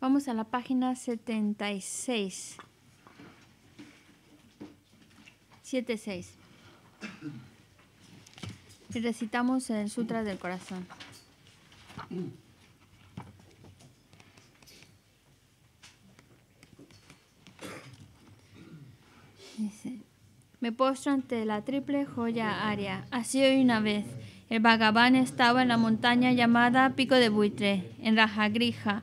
Vamos a la página 76. 76. Y recitamos el Sutra del Corazón. me postro ante la triple joya aria. Así hoy una vez. El vagabán estaba en la montaña llamada Pico de Buitre, en Rajagrija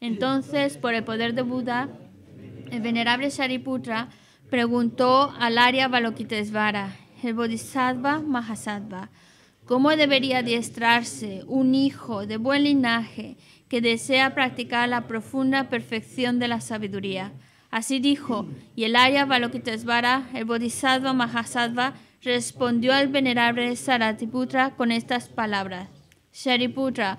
Entonces, por el poder de Buda, el venerable Shariputra preguntó al Arya Balokitesvara, el Bodhisattva Mahasattva, ¿cómo debería adiestrarse un hijo de buen linaje que desea practicar la profunda perfección de la sabiduría? Así dijo, y el Arya Balokitesvara, el Bodhisattva Mahasattva, respondió al venerable Saratiputra con estas palabras. Shariputra,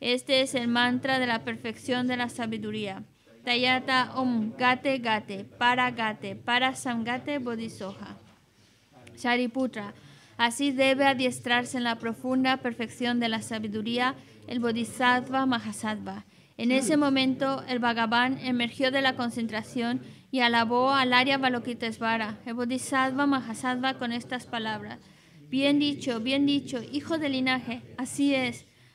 Este es el mantra de la perfección de la sabiduría. Tayata Om Gate Gate Para Gate Para Sangate Bodhisoha. Shariputra. Así debe adiestrarse en la profunda perfección de la sabiduría el Bodhisattva Mahasattva. En ese momento, el Bhagavan emergió de la concentración y alabó al Arya Balokitesvara, el Bodhisattva Mahasattva, con estas palabras. Bien dicho, bien dicho, hijo del linaje, así es.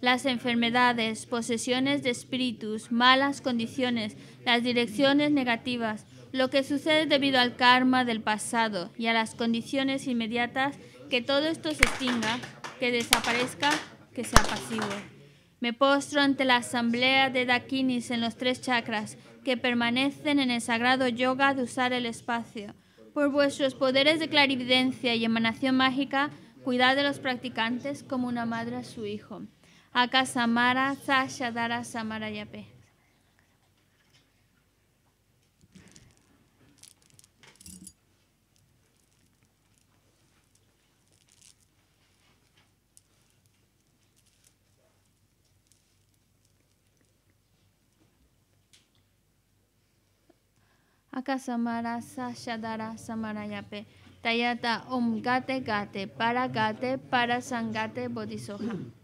las enfermedades, posesiones de espíritus, malas condiciones, las direcciones negativas, lo que sucede debido al karma del pasado y a las condiciones inmediatas, que todo esto se extinga, que desaparezca, que sea pasivo. Me postro ante la asamblea de Dakinis en los tres chakras que permanecen en el sagrado yoga de usar el espacio. Por vuestros poderes de clarividencia y emanación mágica, cuidad de los practicantes como una madre a su hijo. Aka Samara Sasha Dara Samara Yape. Aka Samara Sasha Dara Tayata Om Gate Para Gate Para Sangate Bodhisoha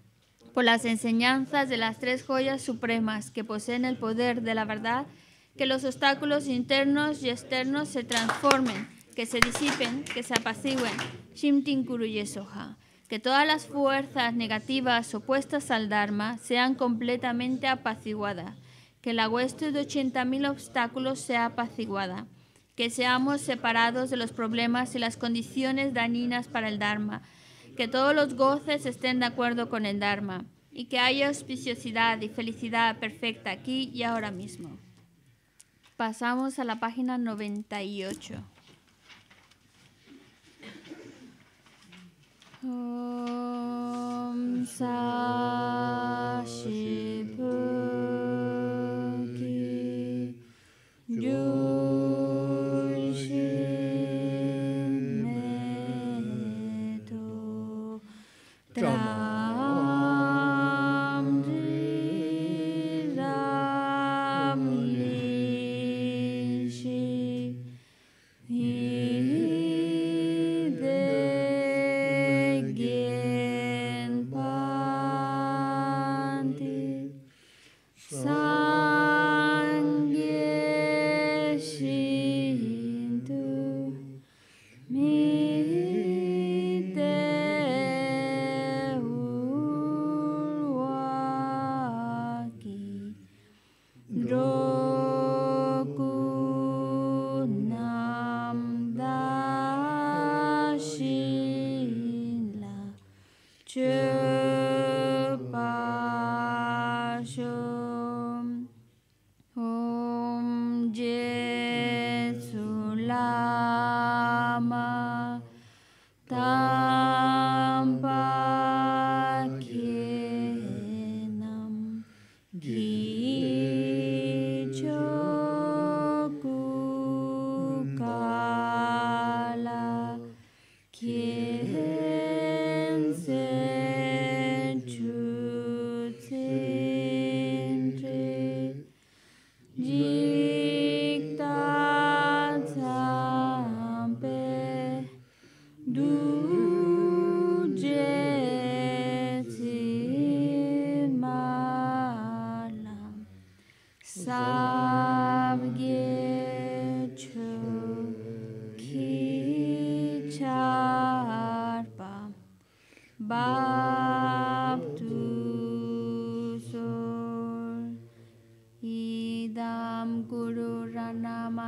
por las enseñanzas de las tres joyas supremas que poseen el poder de la verdad, que los obstáculos internos y externos se transformen, que se disipen, que se apacigüen. Shimtin Que todas las fuerzas negativas opuestas al Dharma sean completamente apaciguadas. Que la hueste de 80.000 obstáculos sea apaciguada. Que seamos separados de los problemas y las condiciones dañinas para el Dharma que todos los goces estén de acuerdo con el Dharma y que haya auspiciosidad y felicidad perfecta aquí y ahora mismo. Pasamos a la página 98. Om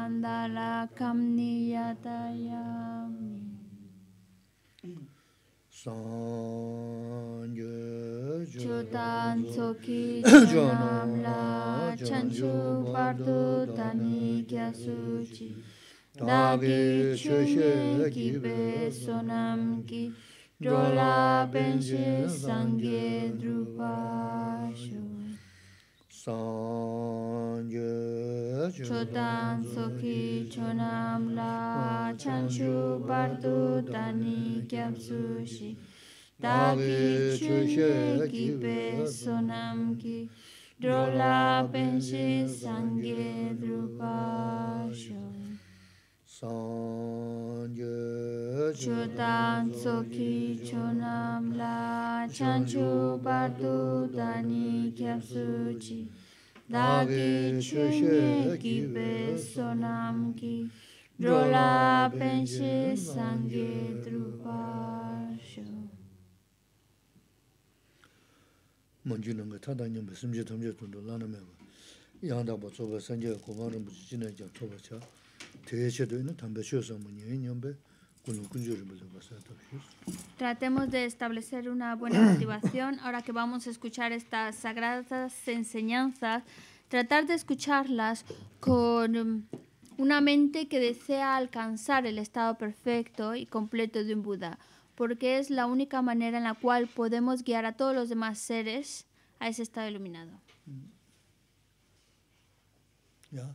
Mandarakam Niyatayami Sanje Chutan Soki Janam La Chanchu Pardu Tanikya Suchi Dagi Chushe Kibe Sonam Ki Drola Benche Sangye Drupashu sanje chodan sokhi chonam la chanchu bardu tani kyapsu shi dagi chushe ki sonam ki drola penshi sangye drupa Chodam tsoki chonam la chan chu bardu dani kyab suji Dagi chunye ki be sonam ki Drola penche mewa Tratemos de establecer una buena motivación ahora que vamos a escuchar estas sagradas enseñanzas, tratar de escucharlas con um, una mente que desea alcanzar el estado perfecto y completo de un Buda, porque es la única manera en la cual podemos guiar a todos los demás seres a ese estado iluminado. ya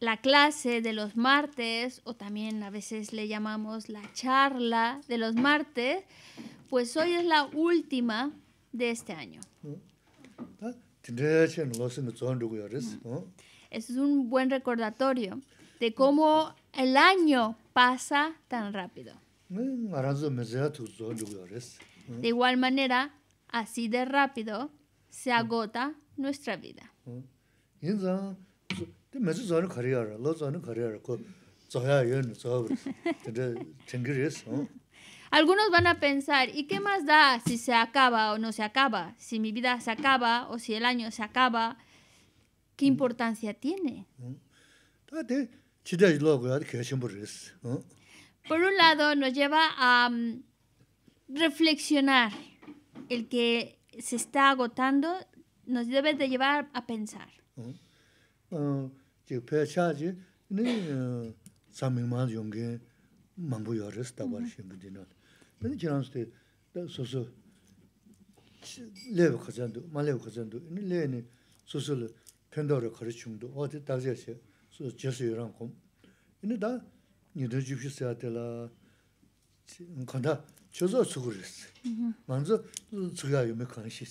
la clase de los martes, o también a veces le llamamos la charla de los martes, pues hoy es la última de este año. Es un buen recordatorio de cómo el año pasa tan rápido. De igual manera, así de rápido se agota nuestra vida. Algunos van a pensar, ¿y qué más da si se acaba o no se acaba? Si mi vida se acaba o si el año se acaba, ¿qué mm. importancia tiene? Mm. Por un lado, nos lleva a mm, reflexionar. El que se está agotando nos debe de llevar a pensar. chéka phé chá ché yé zhá ming maaz yong ké mang bú yá rés dá bar shéng bú dí ná dí. Yé yé ké rá nsú té sò sò lé wé ká chán 저도 수고했어요. 먼저 제가 요몇 칸씩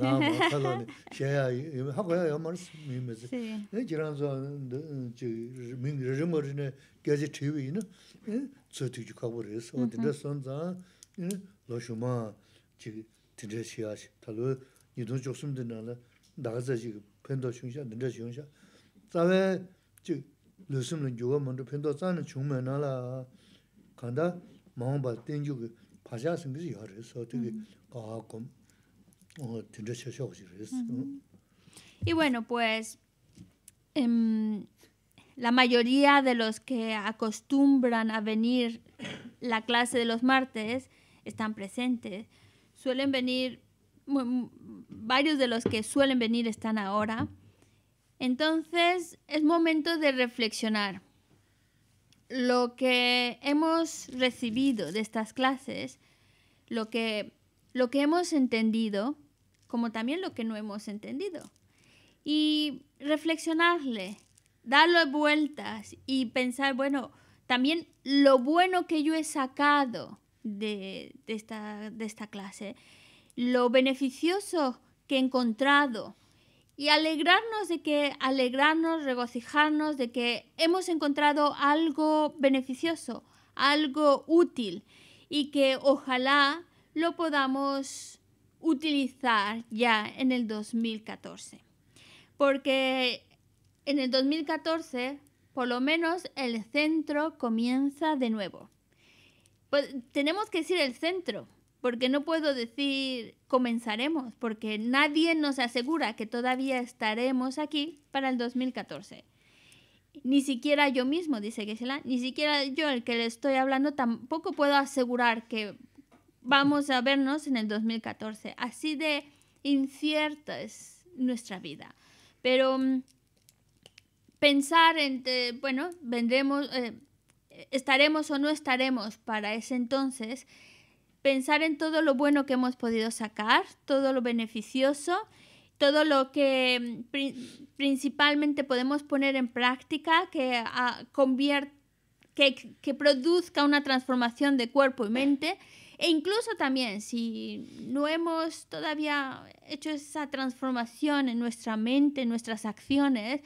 나가다가 제가 요 하고 말 있으면 이제 이제라는 저 이제 민지 르머는 개지 TV는 저 뒤에 가 버렸어. 근데 선자는 나 쇼마 지 드레시아들 니도 조금 들 나가서 지금 밴드 충신 늘려지용사 다음에 그늘 먼저 밴드 짠의 정면을 간다 Y bueno, pues em, la mayoría de los que acostumbran a venir la clase de los martes están presentes. Suelen venir, varios de los que suelen venir están ahora. Entonces es momento de reflexionar lo que hemos recibido de estas clases, lo que, lo que hemos entendido, como también lo que no hemos entendido. Y reflexionarle, darle vueltas y pensar, bueno, también lo bueno que yo he sacado de, de esta clase, lo beneficioso que he encontrado, y alegrarnos de que, alegrarnos, regocijarnos de que hemos encontrado algo beneficioso, algo útil y que ojalá lo podamos utilizar ya en el 2014. Porque en el 2014, por lo menos, el centro comienza de nuevo. Pues, tenemos que decir el centro, porque no puedo decir comenzaremos, porque nadie nos asegura que todavía estaremos aquí para el 2014. Ni siquiera yo mismo, dice Gisela, ni siquiera yo, el que le estoy hablando, tampoco puedo asegurar que vamos a vernos en el 2014. Así de incierta es nuestra vida. Pero mm, pensar en, bueno, vendremos, eh, estaremos o no estaremos para ese entonces, pensar en todo lo bueno que hemos podido sacar, todo lo beneficioso, todo lo que mm, principalmente podemos poner en práctica ah, que, que produzca una transformación de cuerpo y mente. E incluso también si no hemos todavía hecho esa transformación en nuestra mente, en nuestras acciones,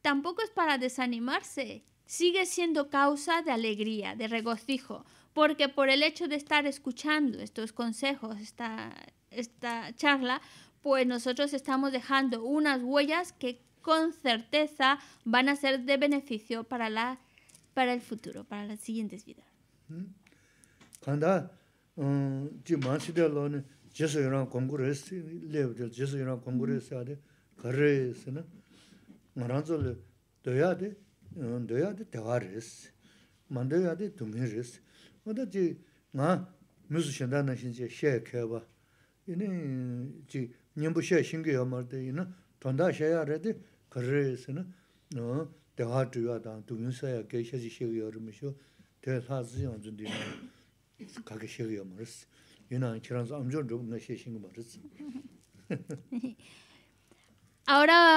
tampoco es para desanimarse. Sigue siendo causa de alegría, de regocijo porque por el hecho de estar escuchando estos consejos, esta, esta charla, pues nosotros estamos dejando unas huellas que con certeza van a ser de beneficio para, la, para el futuro, para las siguientes vidas. Cuando eh, yo manchi de lo ne jesu yoran kongur de jesu eh, yoran ade kare es na maranzo de de de Ahora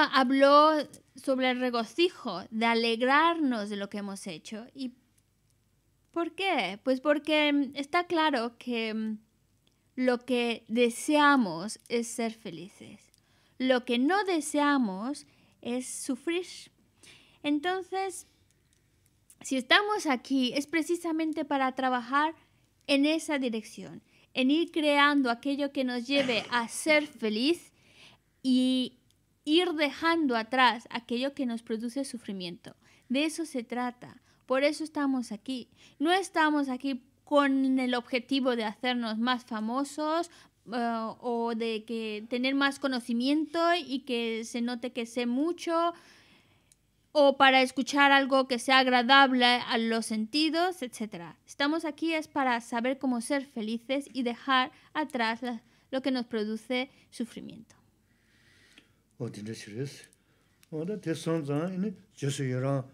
habló sobre el regocijo, de alegrarnos de lo que hemos hecho y ¿Por qué? Pues porque mm, está claro que mm, lo que deseamos es ser felices. Lo que no deseamos es sufrir. Entonces, si estamos aquí es precisamente para trabajar en esa dirección, en ir creando aquello que nos lleve a ser feliz y ir dejando atrás aquello que nos produce sufrimiento. De eso se trata. Por eso estamos aquí. No estamos aquí con el objetivo de hacernos más famosos eh, o de que tener más conocimiento y que se note que sé mucho o para escuchar algo que sea agradable a los sentidos, etc. Estamos aquí es para saber cómo ser felices y dejar atrás lo que nos produce sufrimiento.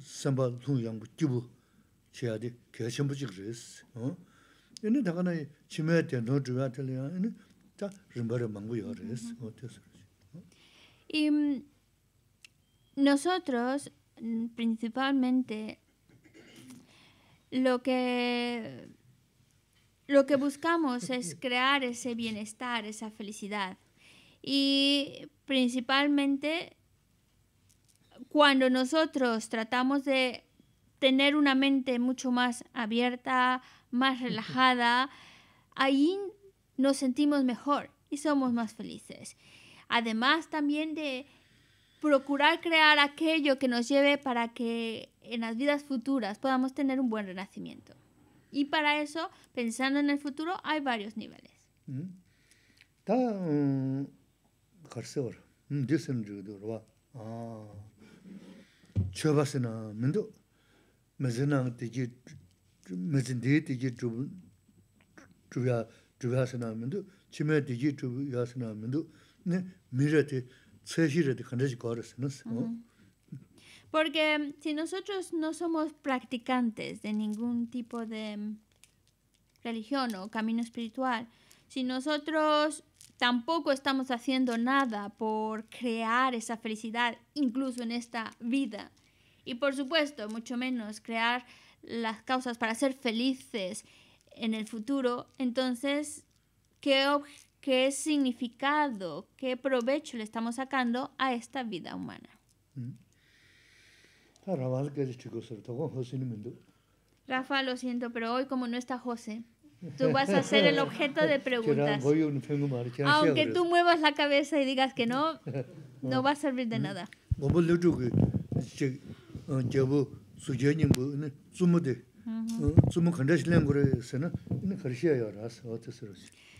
samba thung yang jibu chiya di kya shenpo chik res. Ini daga na chimaya ten no zhuwa tali ya, ini ta rimbara mangu ya res. Y nosotros, principalmente, lo que, lo que buscamos es crear ese bienestar, esa felicidad. Y principalmente cuando nosotros tratamos de tener una mente mucho más abierta, más relajada, ahí nos sentimos mejor y somos más felices. Además también de procurar crear aquello que nos lleve para que en las vidas futuras podamos tener un buen renacimiento. Y para eso, pensando en el futuro, hay varios niveles. Mm. Porque si nosotros no somos practicantes de ningún tipo de religión o camino espiritual, si nosotros tampoco estamos haciendo nada por crear esa felicidad, incluso en esta vida, y por supuesto, mucho menos crear las causas para ser felices en el futuro, entonces, ¿qué, qué significado, qué provecho le estamos sacando a esta vida humana? Mm. Rafa, lo siento, pero hoy como no está José, tú vas a ser el objeto de preguntas. Aunque tú muevas la cabeza y digas que no, no va a servir de mm. nada.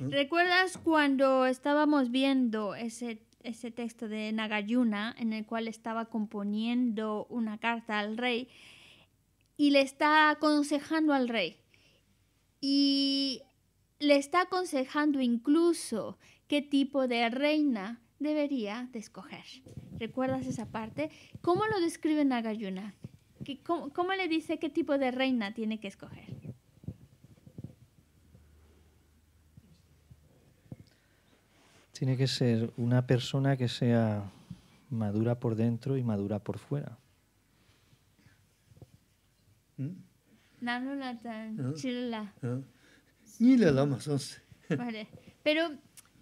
¿Recuerdas cuando estábamos viendo ese, ese texto de Nagayuna en el cual estaba componiendo una carta al rey y le está aconsejando al rey? Y le está aconsejando incluso qué tipo de reina debería de escoger. ¿Recuerdas esa parte? ¿Cómo lo describe Nagayuna? cómo, le dice qué tipo de reina tiene que escoger? Tiene que ser una persona que sea madura por dentro y madura por fuera. ¿Mm? ¿Eh? ¿Eh? Vale, pero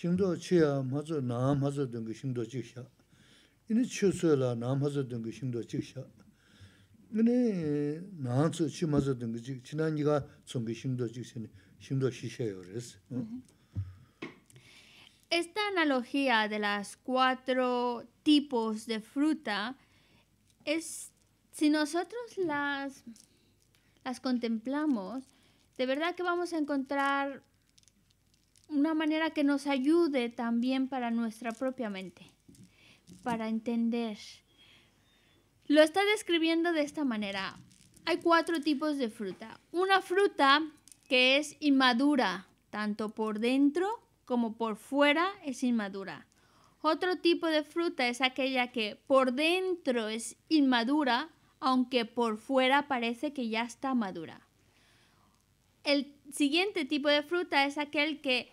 Esta analogía de las cuatro tipos de fruta es si nosotros las las contemplamos, de verdad que vamos a encontrar una manera que nos ayude también para nuestra propia mente, para entender. Lo está describiendo de esta manera. Hay cuatro tipos de fruta. Una fruta que es inmadura, tanto por dentro como por fuera es inmadura. Otro tipo de fruta es aquella que por dentro es inmadura, aunque por fuera parece que ya está madura. El siguiente tipo de fruta es aquel que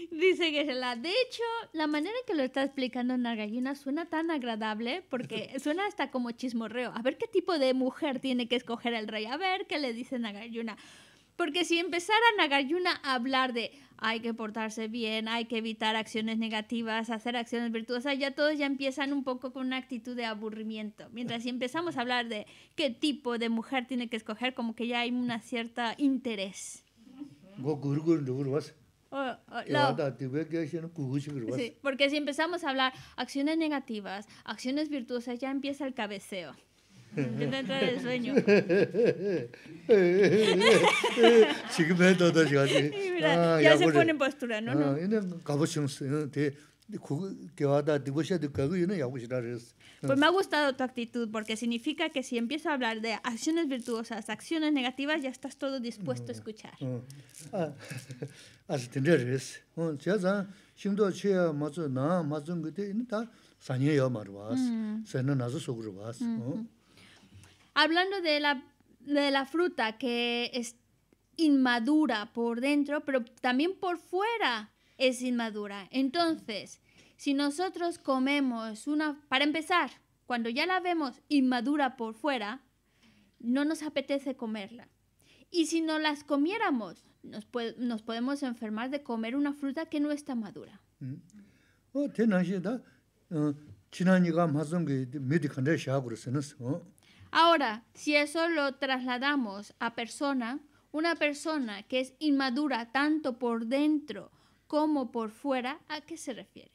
Dice que se la. De hecho, la manera en que lo está explicando Nagayuna suena tan agradable porque suena hasta como chismorreo. A ver qué tipo de mujer tiene que escoger el rey. A ver qué le dice Nagayuna. Porque si empezara Nagayuna a hablar de hay que portarse bien, hay que evitar acciones negativas, hacer acciones virtuosas, ya todos ya empiezan un poco con una actitud de aburrimiento. Mientras si empezamos a hablar de qué tipo de mujer tiene que escoger, como que ya hay una cierta interés porque si empezamos a hablar acciones negativas, acciones virtuosas, ya empieza el cabeceo. Empieza el sueño. ya, se pone en postura, ¿no? Pues me ha gustado tu actitud porque significa que si empiezo a hablar de acciones virtuosas, acciones negativas, ya estás todo dispuesto a escuchar. Ah, ah, Hablando de la, de la fruta que es inmadura por dentro, pero también por fuera es inmadura. Entonces, si nosotros comemos una, para empezar, cuando ya la vemos inmadura por fuera, no nos apetece comerla. Y si no las comiéramos, nos, podemos enfermar de comer una fruta que no está madura. Ahora, si eso lo trasladamos a persona, una persona que es inmadura tanto por dentro como por fuera, ¿a qué se refiere?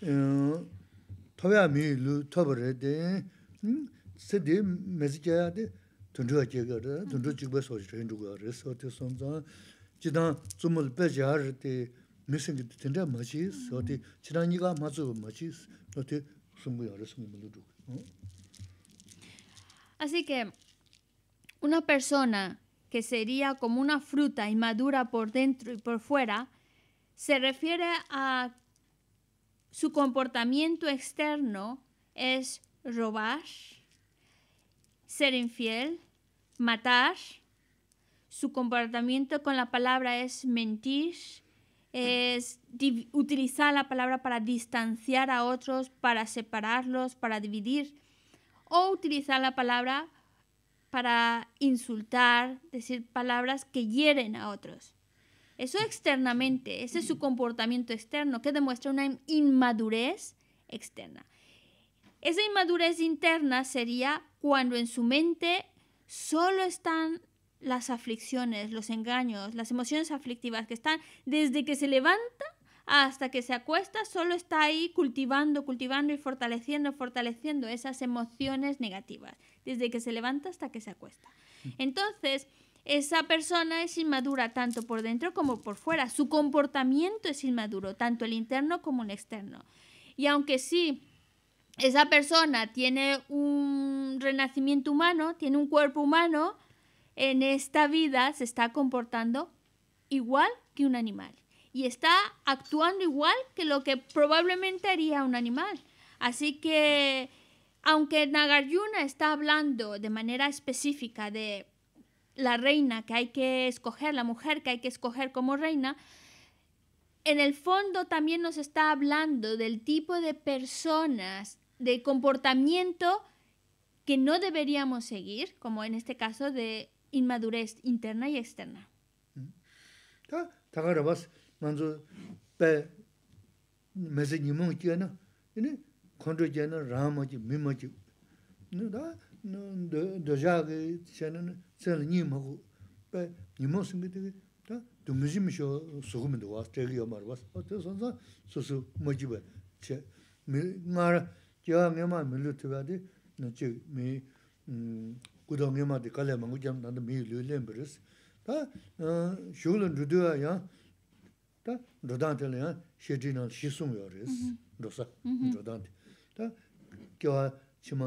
tawaya mii lu tawara de, se de mezi de tundruwa kaya gara, tundru chigba soji tundru gara re, so te son zang, de mii machi, so te jidang niga machi, te sungu yara sungu mulu dhugu. Así que, una persona que sería como una fruta inmadura por dentro y por fuera, se refiere a su comportamiento externo es robar, ser infiel, matar. Su comportamiento con la palabra es mentir, es utilizar la palabra para distanciar a otros, para separarlos, para dividir, o utilizar la palabra para insultar, decir palabras que hieren a otros. Eso externamente, ese es su comportamiento externo que demuestra una inmadurez externa. Esa inmadurez interna sería cuando en su mente solo están las aflicciones, los engaños, las emociones aflictivas que están desde que se levanta hasta que se acuesta, solo está ahí cultivando, cultivando y fortaleciendo, fortaleciendo esas emociones negativas, desde que se levanta hasta que se acuesta. Mm. Entonces, esa persona es inmadura tanto por dentro como por fuera. Su comportamiento es inmaduro, tanto el interno como el externo. Y aunque sí, esa persona tiene un renacimiento humano, tiene un cuerpo humano, en esta vida se está comportando igual que un animal. Y está actuando igual que lo que probablemente haría un animal. Así que, aunque Nagarjuna está hablando de manera específica de la reina que hay que escoger, la mujer que hay que escoger como reina, en el fondo también nos está hablando del tipo de personas, de comportamiento que no deberíamos seguir, como en este caso de inmadurez interna y externa. Mm. tsāla nī mhāgu, bā nī mhāgu sīngi tīgī, tā dōmi zhīmi shō sūgu mi dōgās, tēgī yō mār wās, o tē sōn sā sūsū mō jī bā, chē, mī ngā rā, jā ngā mā mī lū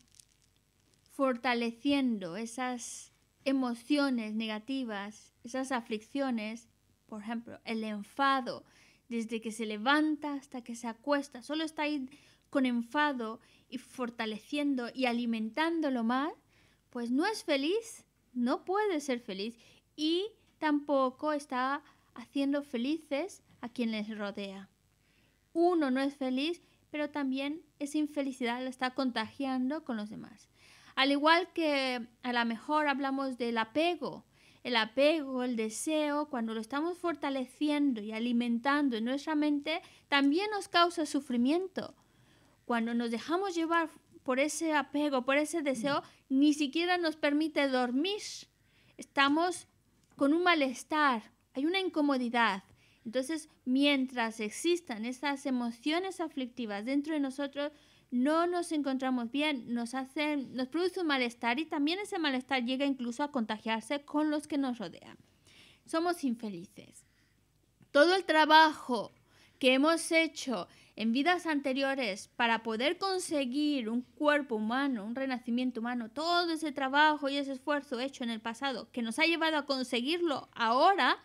fortaleciendo esas emociones negativas, esas aflicciones, por ejemplo, el enfado, desde que se levanta hasta que se acuesta, solo está ahí con enfado y fortaleciendo y alimentándolo más, pues no es feliz, no puede ser feliz y tampoco está haciendo felices a quienes les rodea. Uno no es feliz, pero también esa infelicidad la está contagiando con los demás. Al igual que a lo mejor hablamos del apego, el apego, el deseo, cuando lo estamos fortaleciendo y alimentando en nuestra mente, también nos causa sufrimiento. Cuando nos dejamos llevar por ese apego, por ese deseo, mm. ni siquiera nos permite dormir. Estamos con un malestar, hay una incomodidad. Entonces, mientras existan esas emociones aflictivas dentro de nosotros, no nos encontramos bien, nos, hace, nos produce un malestar y también ese malestar llega incluso a contagiarse con los que nos rodean. Somos infelices. Todo el trabajo que hemos hecho en vidas anteriores para poder conseguir un cuerpo humano, un renacimiento humano, todo ese trabajo y ese esfuerzo hecho en el pasado que nos ha llevado a conseguirlo ahora,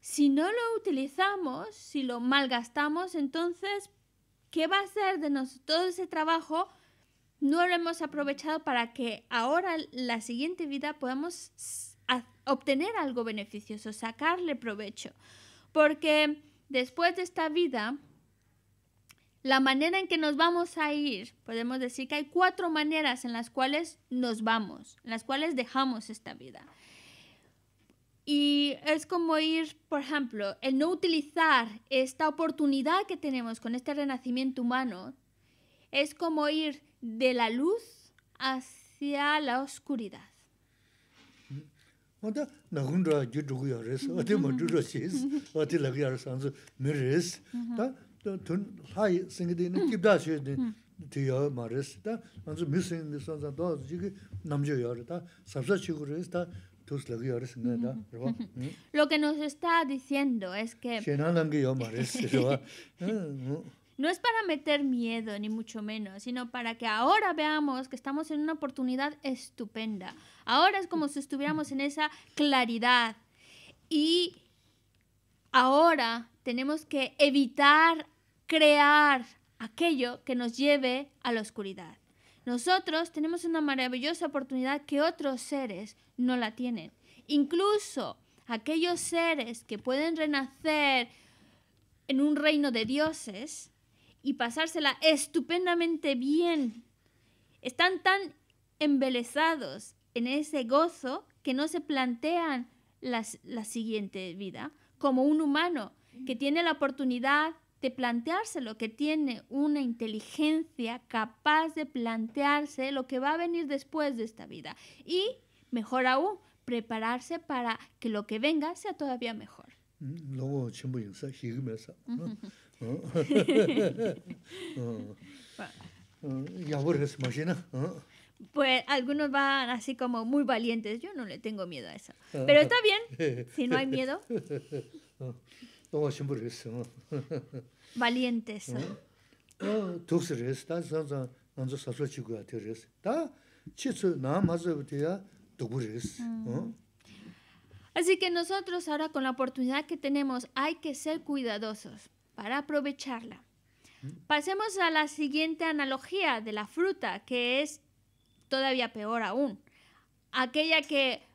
si no lo utilizamos, si lo malgastamos, entonces ¿Qué va a ser de nosotros? Todo ese trabajo no lo hemos aprovechado para que ahora, la siguiente vida, podamos obtener algo beneficioso, sacarle provecho. Porque después de esta vida, la manera en que nos vamos a ir, podemos decir que hay cuatro maneras en las cuales nos vamos, en las cuales dejamos esta vida. Y es como ir, por ejemplo, el no utilizar esta oportunidad que tenemos con este renacimiento humano, es como ir de la luz hacia la oscuridad. Lo que nos está diciendo es que... Ah, no es para meter miedo, ni mucho menos, sino para que ahora veamos que estamos en una oportunidad estupenda. Ahora es como si estuviéramos en esa claridad. Y ahora tenemos que evitar crear aquello que nos lleve a la oscuridad. Nosotros tenemos una maravillosa oportunidad que otros seres no la tienen. Incluso aquellos seres que pueden renacer en un reino de dioses y pasársela estupendamente bien, están tan embelezados en ese gozo que no se plantean la siguiente vida como un humano que tiene la oportunidad de plantearse lo que tiene una inteligencia capaz de plantearse lo que va a venir después de esta vida. Y, mejor aún, prepararse para que lo que venga sea todavía mejor. Mm, luego ah. Ah, ah. pues algunos van así como muy valientes. Yo no le tengo miedo a eso. Pero está bien, si no hay miedo. Valientes. Así que nosotros ahora con la oportunidad que tenemos hay que ser cuidadosos para aprovecharla. Pasemos a la siguiente analogía de la fruta, que es todavía peor aún. Aquella que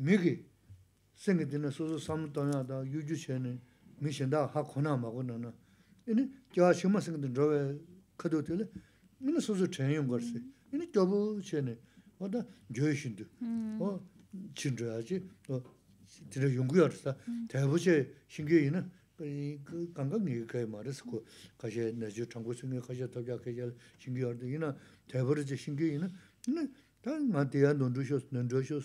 미기 생에 소소 삼도야다 유주체는 미신다 하코나 마고나나 이니 겨 심마 생에 되는 커도들 미는 소소 전용 걸세 이니 겨부 체네 어다 죄신도 어 진저야지 또 진짜 연구였어 대부제 신경이는 그 감각 얘기가에 말했었고 가셔 내주 정부 중에 가셔 더자 가셔 신기하다 이나 대부제 신기이나 이나 다 마디야 논주셔 논주셔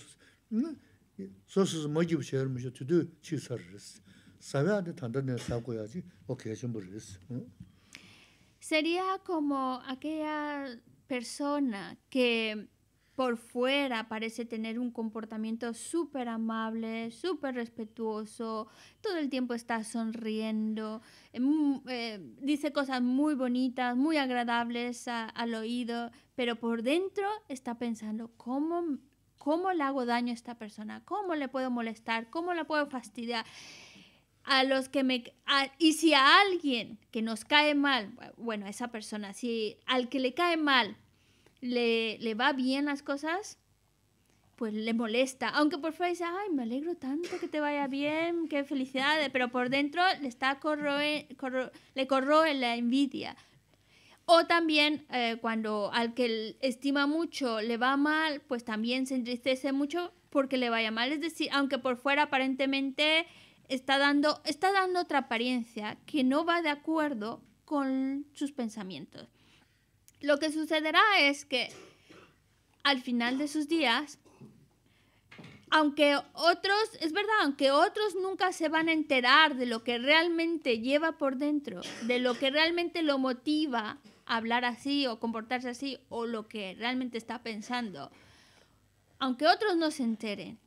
sería como aquella persona que por fuera parece tener un comportamiento súper amable, súper respetuoso, todo el tiempo está sonriendo, eh, eh, dice cosas muy bonitas, muy agradables al oído, pero por dentro está pensando, ¿cómo ¿Cómo le hago daño a esta persona? ¿Cómo le puedo molestar? ¿Cómo la puedo fastidiar? A los que me... y si a alguien que nos cae mal, bueno, a esa persona, si al que le cae mal le, le va bien las cosas, pues le molesta. Aunque por fuera dice, ay, me alegro tanto que te vaya bien, qué felicidades, pero por dentro le, está corroe, le corroe la envidia. O también eh, cuando al que estima mucho le va mal, pues también se entristece mucho porque le vaya mal. Es decir, aunque por fuera aparentemente está dando, está dando otra apariencia que no va de acuerdo con sus pensamientos. Lo que sucederá es que al final de sus días, aunque otros, es verdad, aunque otros nunca se van a enterar de lo que realmente lleva por dentro, de lo que realmente lo motiva, hablar así o comportarse así o lo que realmente está pensando. Aunque otros no se enteren,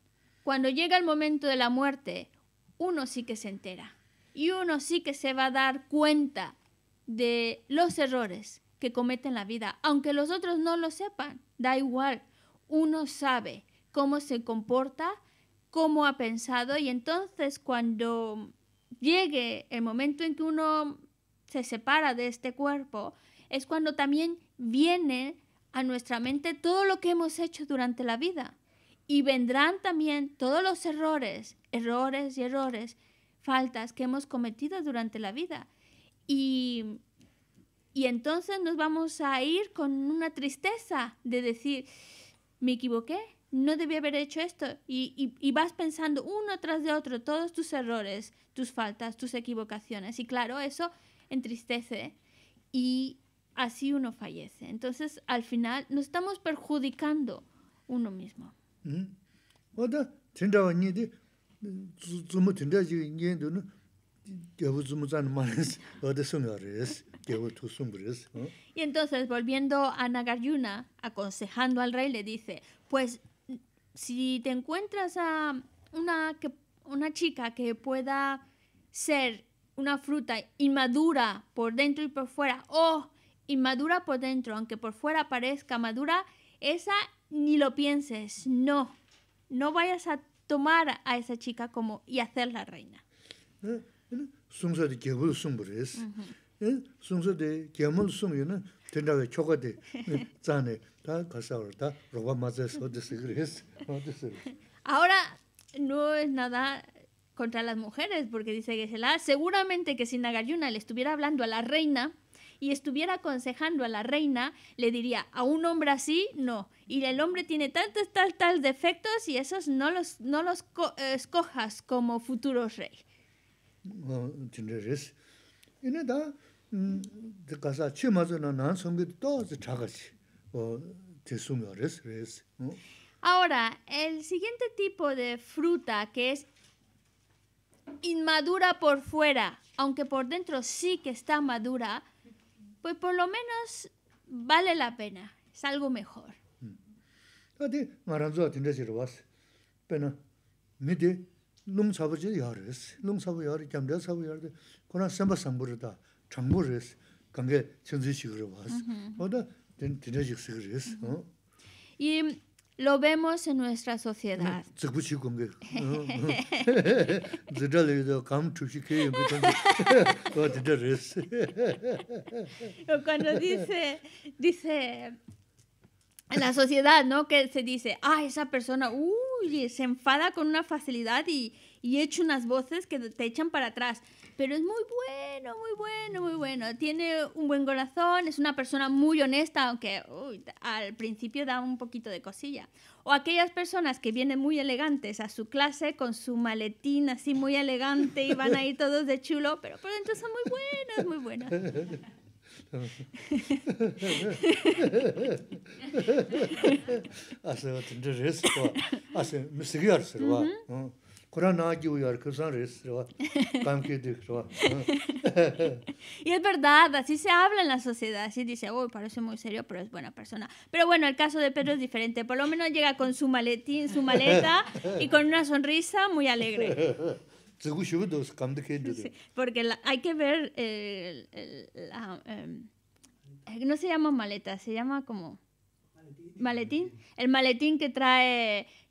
cuando llega el momento de la muerte, uno sí que se entera y uno sí que se va a dar cuenta de los errores que comete en la vida, aunque los otros no lo sepan, da igual, uno sabe cómo se comporta, cómo ha pensado y entonces cuando llegue el momento en que uno se separa de este cuerpo es cuando también viene a nuestra mente todo lo que hemos hecho durante la vida. Y vendrán también todos los errores, errores y errores, faltas que hemos cometido durante la vida. Y, entonces nos vamos a ir con una tristeza de decir, me equivoqué, no debí haber hecho esto. Y, vas pensando uno tras de otro todos tus errores, tus faltas, tus equivocaciones. Y claro, eso entristece y así uno fallece. Entonces, al final, nos estamos perjudicando uno mismo. Y entonces, volviendo a Nagarjuna, aconsejando al rey, le dice, pues si te encuentras a una, que, una chica que pueda ser una fruta inmadura por dentro y por fuera, oh, inmadura por dentro, aunque por fuera parezca madura, esa ni lo pienses, no. No vayas a tomar a esa chica como y hacerla reina. ahora no es nada contra las mujeres porque dice que se la seguramente que si Nagayuna le estuviera hablando a la reina y estuviera aconsejando a la reina, le diría, a un hombre así, no. Y el hombre tiene tantos, tal, tal defectos y esos no los, no los escojas como futuro rey. Ahora, el siguiente tipo de fruta que es inmadura por fuera, aunque por dentro sí que está madura, pues por lo menos vale la pena, es algo mejor. Mm. A ti, maranzo tienes hierbas, pena. Mí te, no sabes llevares, no sabes llevares, jamás cona llevares, conas siempre son burda, changues, con que quieres hierbas, ¿no? Y lo vemos en nuestra sociedad. Cuando dice, dice en la sociedad, ¿no? Que se dice, ah, esa persona, uy, se enfada con una facilidad y, y echa unas voces que te echan para atrás pero es muy bueno, muy bueno, muy bueno. Tiene un buen corazón, es una persona muy honesta, aunque al principio da un poquito de cosilla. O aquellas personas que vienen muy elegantes a su clase con su maletín así muy elegante y van ahí todos de chulo, pero por dentro son muy buenos, muy buenos. Y es verdad, así se habla en la sociedad, así dice, uy, parece muy serio, pero es buena persona. Pero bueno, el caso de Pedro es diferente, por lo menos llega con su maletín, su maleta y con una sonrisa muy alegre. porque hay que ver, eh, em, eh, no se llama maleta, se llama como... Maletín. El maletín que trae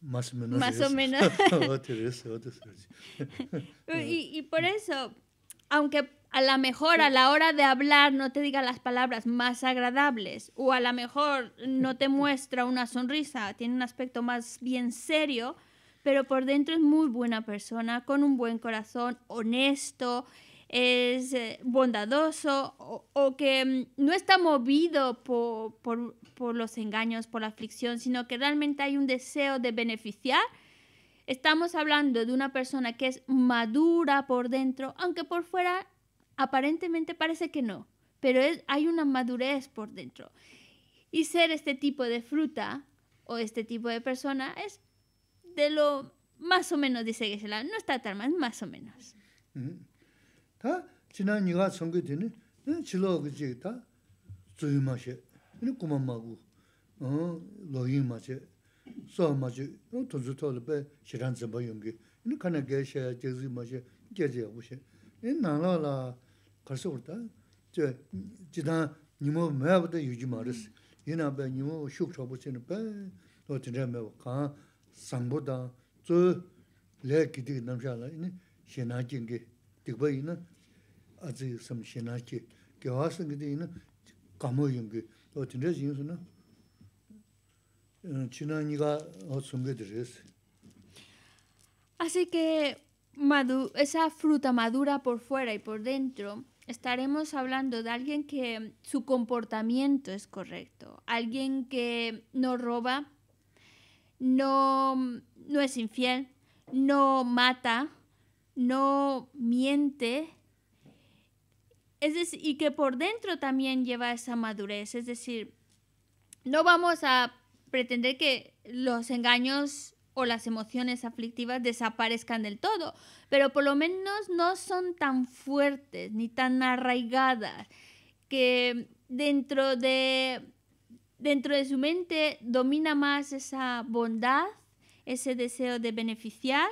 Más o menos. Más o menos. y, y por eso, aunque a lo mejor a la hora de hablar no te diga las palabras más agradables o a lo mejor no te muestra una sonrisa, tiene un aspecto más bien serio, pero por dentro es muy buena persona, con un buen corazón, honesto, es eh, bondadoso o, que mm, no está movido por, por los engaños, por la aflicción, sino que realmente hay un deseo de beneficiar. Estamos hablando de una persona que es madura por dentro, aunque por fuera aparentemente parece que no, pero hay una madurez por dentro. Y ser este tipo de fruta o este tipo de persona es de lo más o menos, dice Geshe-la, no está tan mal, más o menos. ini kuma 어 lo yin machi, soa machi, tunzu tolu pe shiran zimba yungi, ini kana ge shaya, ge zi machi, ge zi yagu 저 Ini nangla la karsa urta, jidan nimo maya bata yuji maris, ina pe nimo shuk chobu shini pe, lo tinja maya, kaa sangbo dan, zu le ki la, ina, sam ina yungi, Así que esa fruta madura por fuera y por dentro, estaremos hablando de alguien que su comportamiento es correcto, alguien que no roba, no, no es infiel, no mata, no miente, y que por dentro también lleva esa madurez. Es decir, no vamos a pretender que los engaños o las emociones aflictivas desaparezcan del todo, pero por lo menos no son tan fuertes ni tan arraigadas que dentro de dentro de su mente domina más esa bondad, ese deseo de beneficiar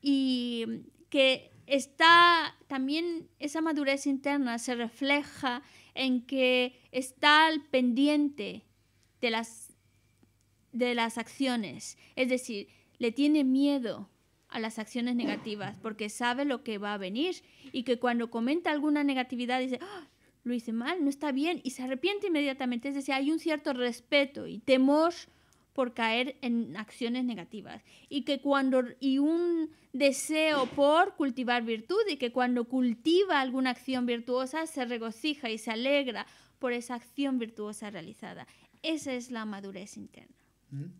y que está también esa madurez interna se refleja en que está al pendiente de las, de las acciones, es decir, le tiene miedo a las acciones negativas porque sabe lo que va a venir y que cuando comenta alguna negatividad dice, ah, lo hice mal, no está bien y se arrepiente inmediatamente, es decir, hay un cierto respeto y temor por caer en acciones negativas y que cuando y un deseo por cultivar virtud y que cuando cultiva alguna acción virtuosa se regocija y se alegra por esa acción virtuosa realizada. Esa es la madurez interna. Mm-hmm.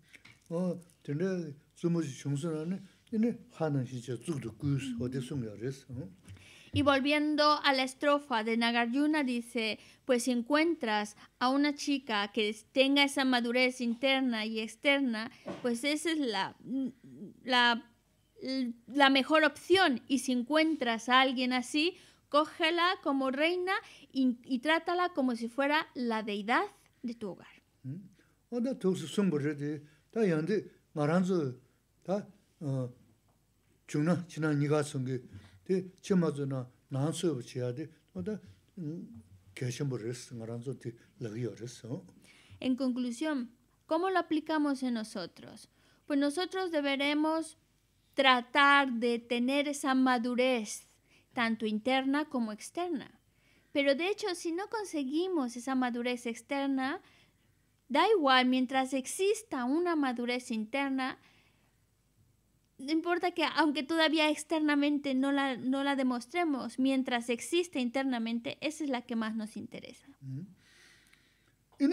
Y volviendo a la estrofa de Nagarjuna dice, pues si encuentras a una chica que tenga esa madurez interna y externa, pues esa es la, la, mejor opción. Y si encuentras a alguien así, cógela como reina y, y trátala como si fuera la deidad de tu hogar. Mm. Oh, en conclusión, ¿cómo lo aplicamos en nosotros? Pues nosotros deberemos tratar de tener esa madurez, tanto interna como externa. Pero de hecho, si no conseguimos esa madurez externa, da igual, mientras exista una madurez interna, no importa que aunque todavía externamente no la, no la demostremos, mientras existe internamente, esa es la que más nos interesa. Y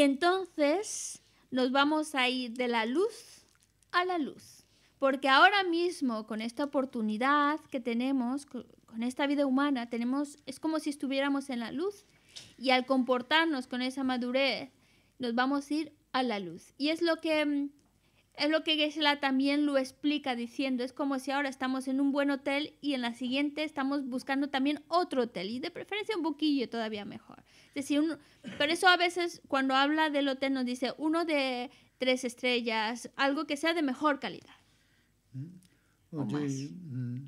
entonces, nos vamos a ir de la luz a la luz. Porque ahora mismo, con esta oportunidad que tenemos, con esta vida humana, tenemos, es como si estuviéramos en la luz y al comportarnos con esa madurez, nos vamos a ir a la luz. Y es lo que mm, es lo que Gesela también lo explica diciendo, es como si ahora estamos en un buen hotel y en la siguiente estamos buscando también otro hotel y de preferencia un poquillo todavía mejor decir, uno, por eso a veces cuando habla del hotel nos dice uno de tres estrellas, algo que sea de mejor calidad. Y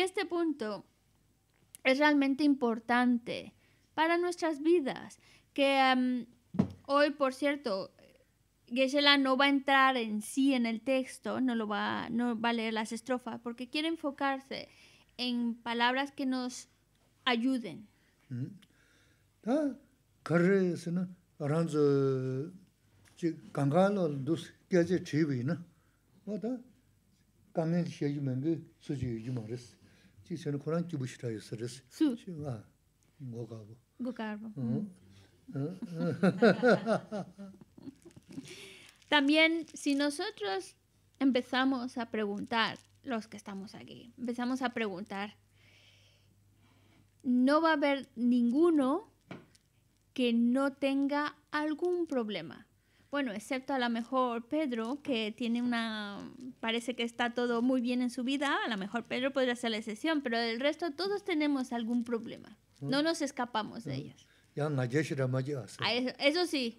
este punto es realmente importante para nuestras vidas, que hoy, por cierto, geshe no va a entrar en sí en el texto, no, lo va, no a leer las estrofas, porque quiere enfocarse en palabras que nos ayuden. Mm-hmm. También si nosotros empezamos a preguntar, los que estamos aquí, empezamos a preguntar, no va a haber ninguno que no tenga algún problema. Bueno, excepto a lo mejor Pedro, que tiene una... parece que está todo muy bien en su vida, a lo mejor Pedro podría ser la excepción, pero el resto todos tenemos algún problema. No nos escapamos de ellos. Ah, eso sí,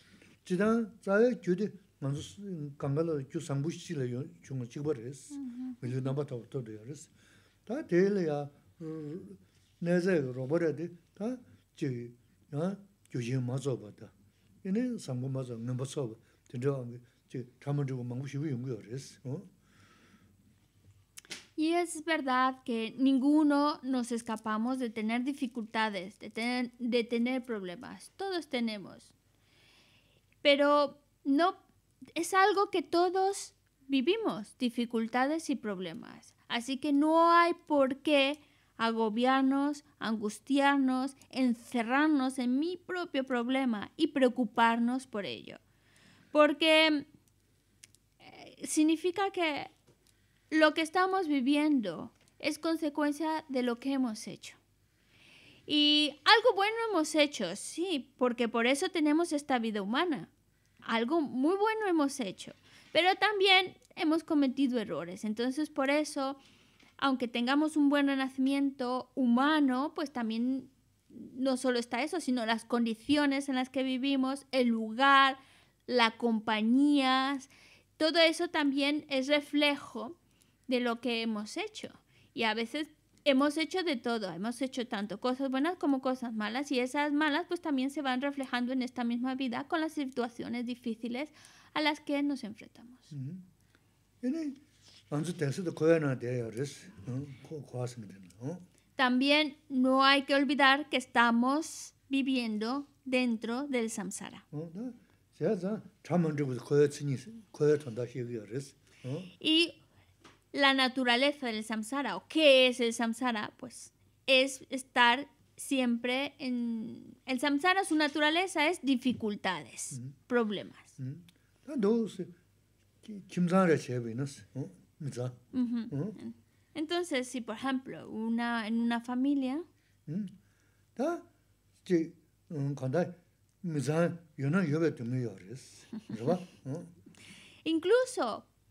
Y es verdad que ninguno nos escapamos de tener dificultades, de tener, de tener problemas. Todos tenemos pero no es algo que todos vivimos, dificultades y problemas. Así que no hay por qué agobiarnos, angustiarnos, encerrarnos en mi propio problema y preocuparnos por ello. Porque eh, significa que lo que estamos viviendo es consecuencia de lo que hemos hecho. Y algo bueno hemos hecho, sí, porque por eso tenemos esta vida humana. Algo muy bueno hemos hecho, pero también hemos cometido errores. Entonces, por eso, aunque tengamos un buen renacimiento humano, pues también no solo está eso, sino las condiciones en las que vivimos, el lugar, la compañía, todo eso también es reflejo de lo que hemos hecho. Y a veces hemos hecho de todo, hemos hecho tanto cosas buenas como cosas malas y esas malas pues también se van reflejando en esta misma vida con las situaciones difíciles a las que nos enfrentamos. También no hay que olvidar que estamos viviendo dentro del samsara. Y la naturaleza del samsara o qué es el samsara, pues es estar siempre en... El samsara, su naturaleza es dificultades, problemas. Entonces, si por ejemplo, una, en una familia... Incluso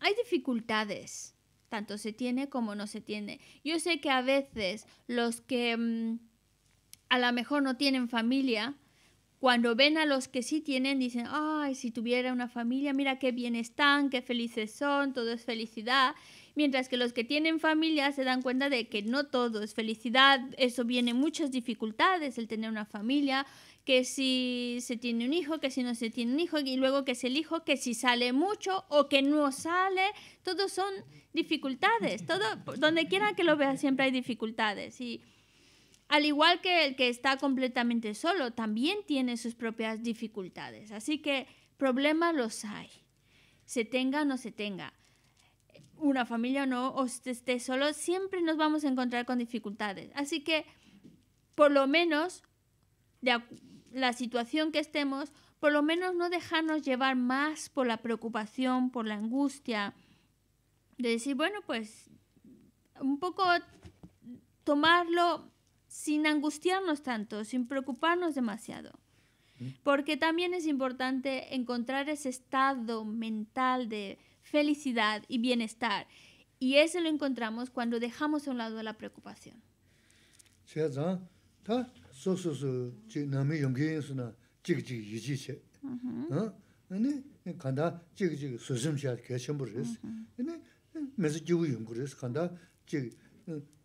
hay dificultades, tanto se tiene como no se tiene. Yo sé que a veces los que mm, a lo mejor no tienen familia, cuando ven a los que sí tienen, dicen, ay, si tuviera una familia, mira qué bien están, qué felices son, todo es felicidad. Mientras que los que tienen familia se dan cuenta de que no todo es felicidad, eso viene muchas dificultades, el tener una familia, que si se tiene un hijo, que si no se tiene un hijo, y luego que es el hijo, que si sale mucho o que no sale, Todos son dificultades, todo, donde quiera que lo vea siempre hay dificultades. Y al igual que el que está completamente solo, también tiene sus propias dificultades. Así que problemas los hay, se tenga o no se tenga una familia o no, o esté solo, siempre nos vamos a encontrar con dificultades. Así que, por lo menos, de, la situación que estemos, por lo menos no dejarnos llevar más por la preocupación, por la angustia, de decir, bueno, pues un poco tomarlo sin angustiarnos tanto, sin preocuparnos demasiado. Porque también es importante encontrar ese estado mental de felicidad y bienestar. Y eso lo encontramos cuando dejamos a un lado la preocupación. 소소소 지 chī nāmi yōngkī yōngsō nā chīg chīg yīchī chē nā kāndā chīg chīg sōshīm chādi kēchī mburī sī nā mēsī chīgu yōngkī rī sī kāndā chīg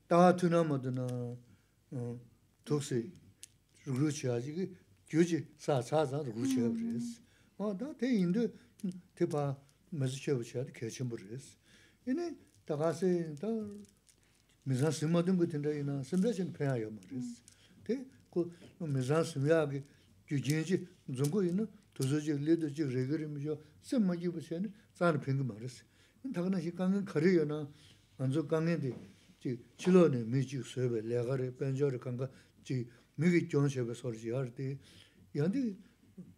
tāgā tūna mādana tōksī rūgu chī yā chīg gyūchī sā sā sā rūgu chī yōngkī rī sī tāgā qo mizan sumiyaagi gyujinji zungu yino, tuzu jiga, lidu jiga, 잘 rimi xio, simma jiibu xiani, zani pingi ma risi. In takana hii kangan kariyo na, anzu kangan di chi loo ni mi jiga soeba laga ri, kanga ji di. Yandi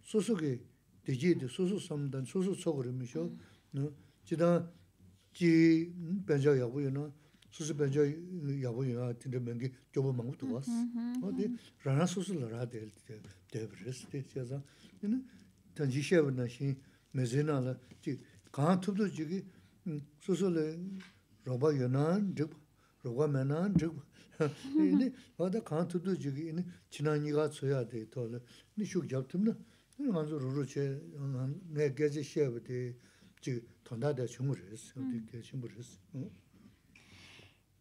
susu di, susu samdan, susu na, 수수 벤저 야보이나 틴데멘기 교보 왔어. 어디 라나 수수를 알아야 데브레스 데티아자. 근데 단지셰브나 신 메제나라 지 간투도 지기 수수레 로바연한 연한 즉 로바 메난 즉 근데 바다 간투도 지기 이 지난이가 쳐야 돼 돌을. 근데 쇼 잡듬나. 먼저 루루체 내지 돈다데 충무르스. 어디 게 응.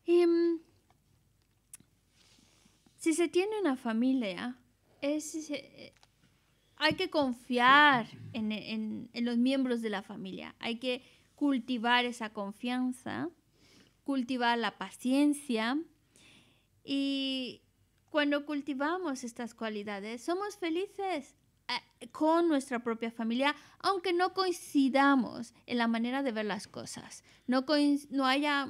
Y, em, si se tiene una familia, eh, hay que confiar en, los miembros de la familia, hay que cultivar esa confianza, cultivar la paciencia y cuando cultivamos estas cualidades, somos felices eh, con nuestra propia familia, aunque no coincidamos en la manera de ver las cosas, no, no haya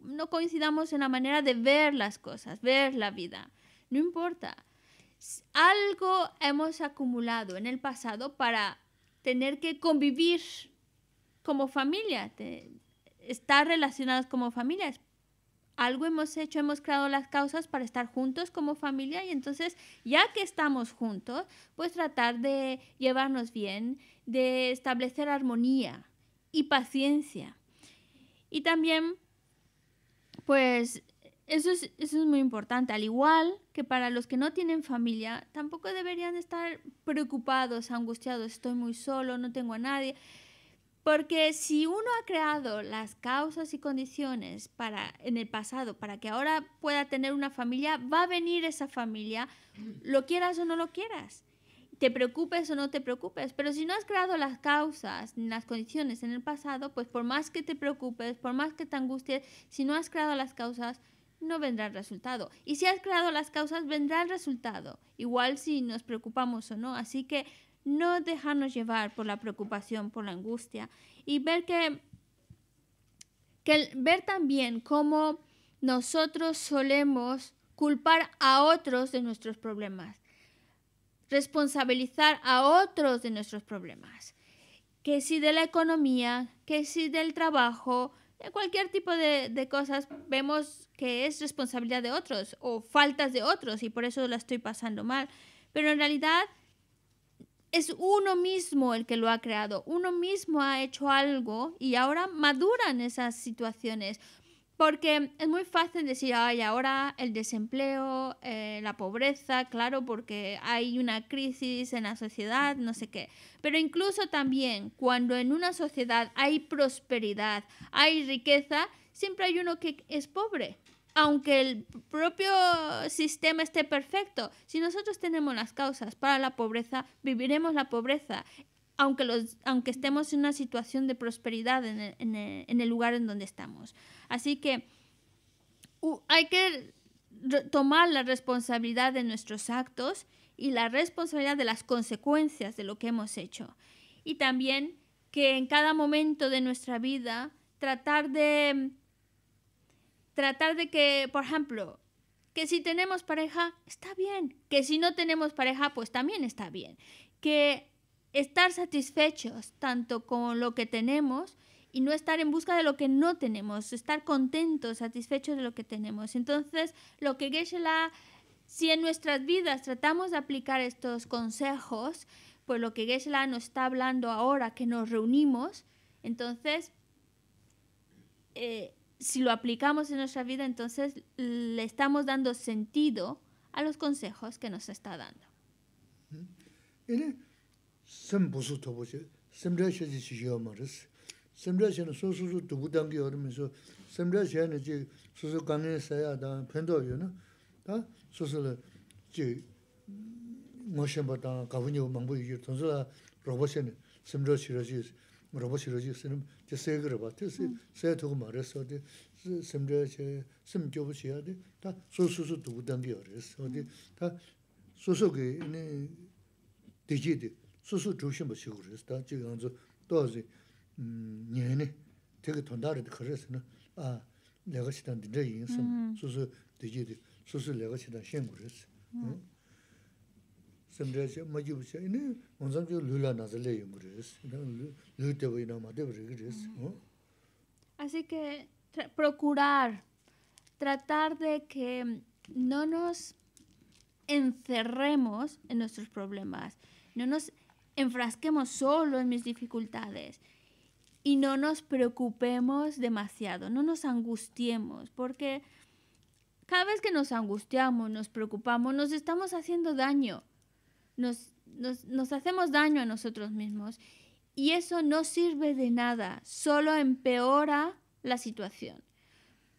no coincidamos en la manera de ver las cosas, ver la vida. No importa. Algo hemos acumulado en el pasado para tener que convivir como familia, estar relacionados como familias. Algo hemos hecho, hemos creado las causas para estar juntos como familia y entonces ya que estamos juntos, pues tratar de llevarnos bien, de establecer armonía y paciencia. Y también pues eso es, eso es muy importante. Al igual que para los que no tienen familia, tampoco deberían estar preocupados, angustiados, estoy muy solo, no tengo a nadie. Porque si uno ha creado las causas y condiciones para en el pasado para que ahora pueda tener una familia, va a venir esa familia, lo quieras o no lo quieras te preocupes o no te preocupes, pero si no has creado las causas las condiciones en el pasado, pues por más que te preocupes, por más que te angusties, si no has creado las causas, no vendrá el resultado. Y si has creado las causas, vendrá el resultado, igual si nos preocupamos o no. Así que no dejarnos llevar por la preocupación, por la angustia y ver que, que ver también cómo nosotros solemos culpar a otros de nuestros problemas responsabilizar a otros de nuestros problemas. Que si de la economía, que si del trabajo, de cualquier tipo de, cosas, vemos que es responsabilidad de otros o faltas de otros y por eso la estoy pasando mal. Pero en realidad es uno mismo el que lo ha creado, uno mismo ha hecho algo y ahora maduran esas situaciones. Porque es muy fácil decir, hay ahora el desempleo, eh, la pobreza, claro, porque hay una crisis en la sociedad, no sé qué. Pero incluso también cuando en una sociedad hay prosperidad, hay riqueza, siempre hay uno que es pobre. Aunque el propio sistema esté perfecto, si nosotros tenemos las causas para la pobreza, viviremos la pobreza aunque, los, aunque estemos en una situación de prosperidad en el, lugar en donde estamos. Así que hay que tomar la responsabilidad de nuestros actos y la responsabilidad de las consecuencias de lo que hemos hecho. Y también que en cada momento de nuestra vida tratar de tratar de que, por ejemplo, que si tenemos pareja, está bien, que si no tenemos pareja, pues también está bien, que estar satisfechos tanto con lo que tenemos y no estar en busca de lo que no tenemos, estar contentos, satisfechos de lo que tenemos. Entonces, lo que Geshe la si en nuestras vidas tratamos de aplicar estos consejos, pues lo que Geshe la nos está hablando ahora que nos reunimos, entonces, eh, si lo aplicamos en nuestra vida, entonces le estamos dando sentido a los consejos que nos está dando. sem busu tobo che, sem re she chi shiyo ma res. Sem re she na su su su dubu dangi yor su, sem re she na chi su su gangi saya da pendo yo na, da su su la chi ngo shen pa da ka hu nyo mangbo yu yor, tonsu la robo na sem togo sem re she, sem da su su su dangi da su su ne di, Así que procurar tratar de que no nos encerremos en nuestros problemas, no nos enfrasquemos solo en mis dificultades y no nos preocupemos demasiado, no nos angustiemos, porque cada vez que nos angustiamos, nos preocupamos, nos estamos haciendo daño, nos, hacemos daño a nosotros mismos y eso no sirve de nada, solo empeora la situación.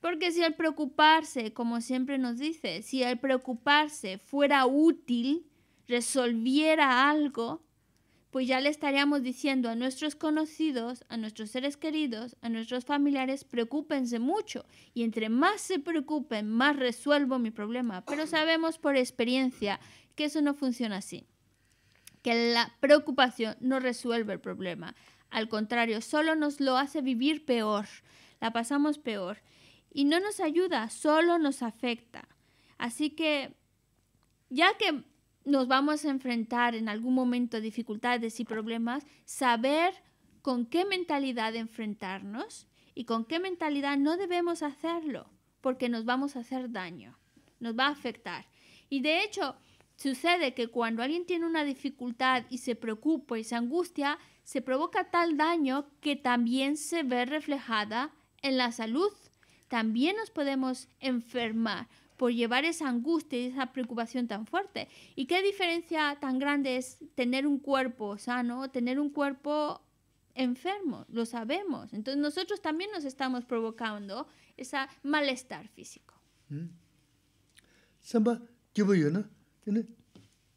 Porque si el preocuparse, como siempre nos dice, si el preocuparse fuera útil, resolviera algo, pues ya le estaríamos diciendo a nuestros conocidos, a nuestros seres queridos, a nuestros familiares, preocúpense mucho. Y entre más se preocupen, más resuelvo mi problema. Pero sabemos por experiencia que eso no funciona así. Que la preocupación no resuelve el problema. Al contrario, solo nos lo hace vivir peor. La pasamos peor. Y no nos ayuda, solo nos afecta. Así que, ya que nos vamos a enfrentar en algún momento a dificultades y problemas, saber con qué mentalidad enfrentarnos y con qué mentalidad no debemos hacerlo, porque nos vamos a hacer daño, nos va a afectar. Y de hecho, sucede que cuando alguien tiene una dificultad y se preocupa y se angustia, se provoca tal daño que también se ve reflejada en la salud. También nos podemos enfermar por llevar esa angustia y esa preocupación tan fuerte. ¿Y qué diferencia tan grande es tener un cuerpo sano, tener un cuerpo enfermo? Lo sabemos. Entonces nosotros también nos estamos provocando ese malestar físico. ¿Mm?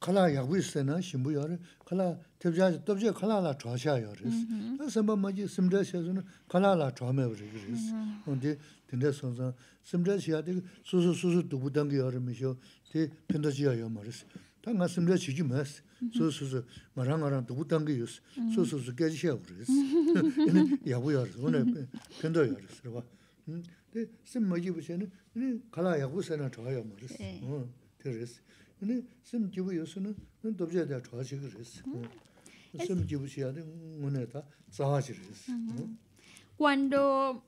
kala yagwi sena shimbu 텝자 kala tibzhaji tibzhi kala la chwaxia yore. Ta mm-hmm. samba maji simdra shiazhu na kala la chwame yore mm-hmm. yore. Ondi tinda sonsan, simdra shiazhi susu susu 오네 펜더여스 yore misho, ti pinda jiya yore maris. Ta nga susu susu susu susu kala Mm. Mm-hmm. Cuando,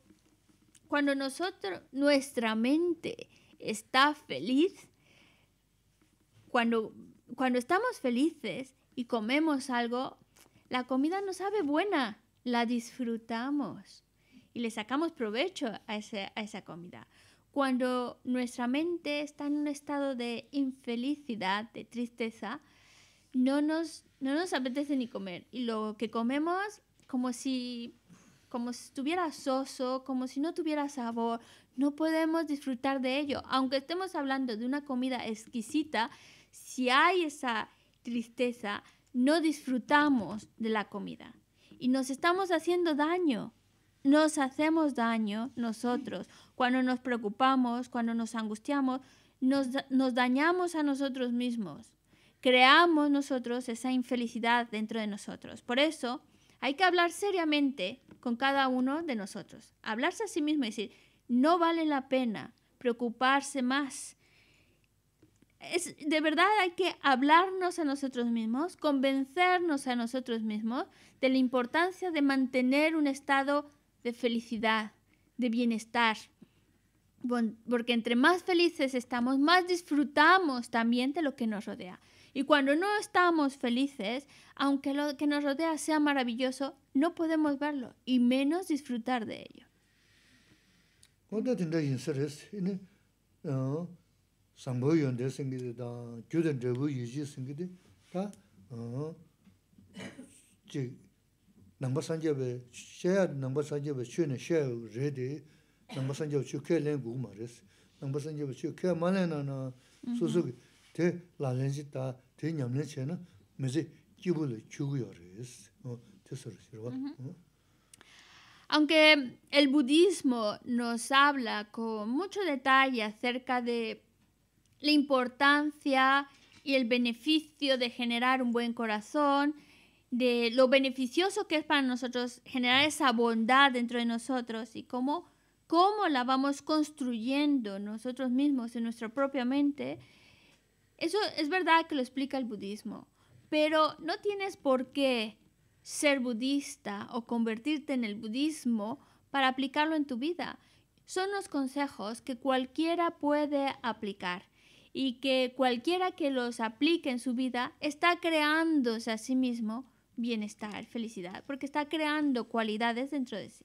cuando nosotros, nuestra mente está feliz, cuando, cuando estamos felices y comemos algo, la comida no sabe buena, la disfrutamos y le sacamos provecho a, a esa comida. Cuando nuestra mente está en un estado de infelicidad, de tristeza, no nos, no nos apetece ni comer. Y lo que comemos, como si, como si estuviera soso, como si no tuviera sabor, no podemos disfrutar de ello. Aunque estemos hablando de una comida exquisita, si hay esa tristeza, no disfrutamos de la comida. Y nos estamos haciendo daño. Nos hacemos daño nosotros cuando nos preocupamos, cuando nos angustiamos, nos, dañamos a nosotros mismos. Creamos nosotros esa infelicidad dentro de nosotros. Por eso hay que hablar seriamente con cada uno de nosotros. Hablarse a sí mismo y decir, no vale la pena preocuparse más. Es, de verdad hay que hablarnos a nosotros mismos, convencernos a nosotros mismos de la importancia de mantener un estado de felicidad, de bienestar, porque entre más felices estamos, más disfrutamos también de lo que nos rodea. Y cuando no estamos felices, aunque lo que nos rodea sea maravilloso, no podemos verlo y menos disfrutar de ello. Aunque el budismo nos habla con mucho detalle acerca de la importancia y el beneficio de generar un buen corazón, de lo beneficioso que es para nosotros generar esa bondad dentro de nosotros y cómo cómo la vamos construyendo nosotros mismos en nuestra propia mente, eso es verdad que lo explica el budismo, pero no tienes por qué ser budista o convertirte en el budismo para aplicarlo en tu vida. Son los consejos que cualquiera puede aplicar y que cualquiera que los aplique en su vida está creándose a sí mismo bienestar, felicidad, porque está creando cualidades dentro de sí.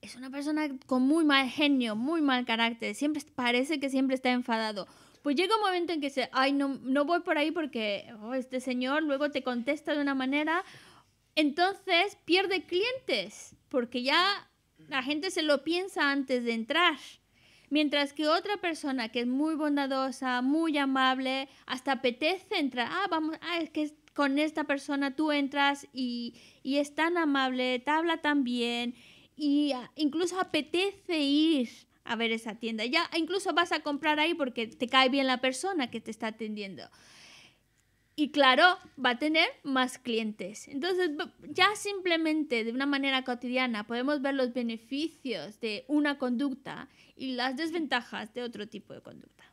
es una persona con muy mal genio, muy mal carácter, siempre parece que siempre está enfadado. Pues llega un momento en que se, ay, no, voy por ahí porque oh, este señor luego te contesta de una manera, entonces pierde clientes porque ya la gente se lo piensa antes de entrar. Mientras que otra persona que es muy bondadosa, muy amable, hasta apetece entrar, ah, vamos, ah, es que con esta persona tú entras y, y es tan amable, te habla tan bien y ah, incluso apetece ir a ver esa tienda. Ya incluso vas a comprar ahí porque te cae bien la persona que te está atendiendo. Y claro, va a tener más clientes. Entonces, ya simplemente de una manera cotidiana podemos ver los beneficios de una conducta y las desventajas de otro tipo de conducta.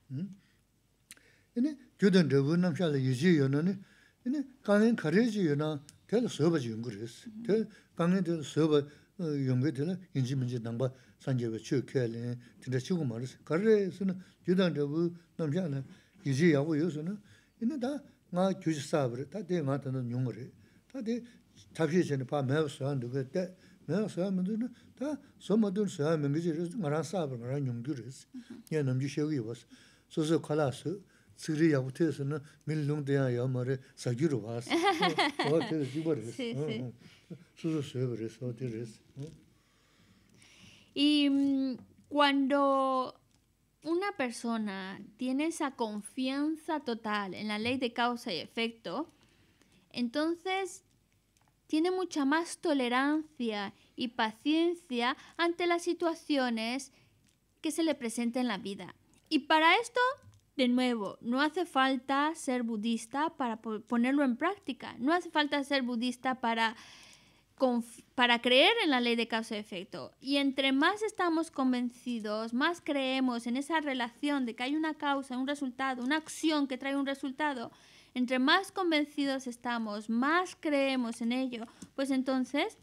yungbe tila yinji minji dangba sanjewe chio kia lin, tinda chigo maris. Karre suna, yudan dhabu namzha na, yinji yawo yo suna, ina da nga gyuji sabri, ta de nga tanda nyungri. Ta de tabshi chini pa mewa suyan duka, de mewa suyan mendo na, mingi nga wasi. Mm-hmm. kala Y mm, cuando una persona tiene esa confianza total en la ley de causa y efecto, entonces tiene mucha más tolerancia y paciencia ante las situaciones que se le presenten en la vida. Y para esto de nuevo, no hace falta ser budista para ponerlo en práctica, no hace falta ser budista para, para creer en la ley de causa y efecto. Y entre más estamos convencidos, más creemos en esa relación de que hay una causa, un resultado, una acción que trae un resultado, entre más convencidos estamos, más creemos en ello, pues entonces,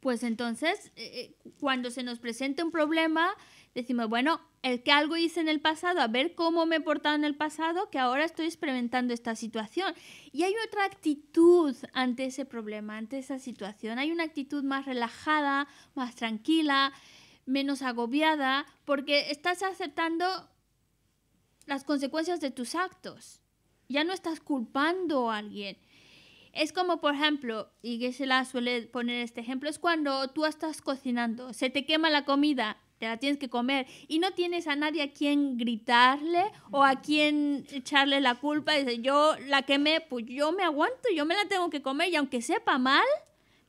pues entonces, eh, eh, cuando se nos presenta un problema, decimos, bueno, el que algo hice en el pasado, a ver cómo me he portado en el pasado, que ahora estoy experimentando esta situación. Y hay otra actitud ante ese problema, ante esa situación. Hay una actitud más relajada, más tranquila, menos agobiada, porque estás aceptando las consecuencias de tus actos. Ya no estás culpando a alguien. Es como, por ejemplo, y que se la suele poner este ejemplo, es cuando tú estás cocinando, se te quema la comida te la tienes que comer y no tienes a nadie a quien gritarle o a quien echarle la culpa. Dice, yo la quemé, pues yo me aguanto, yo me la tengo que comer y aunque sepa mal,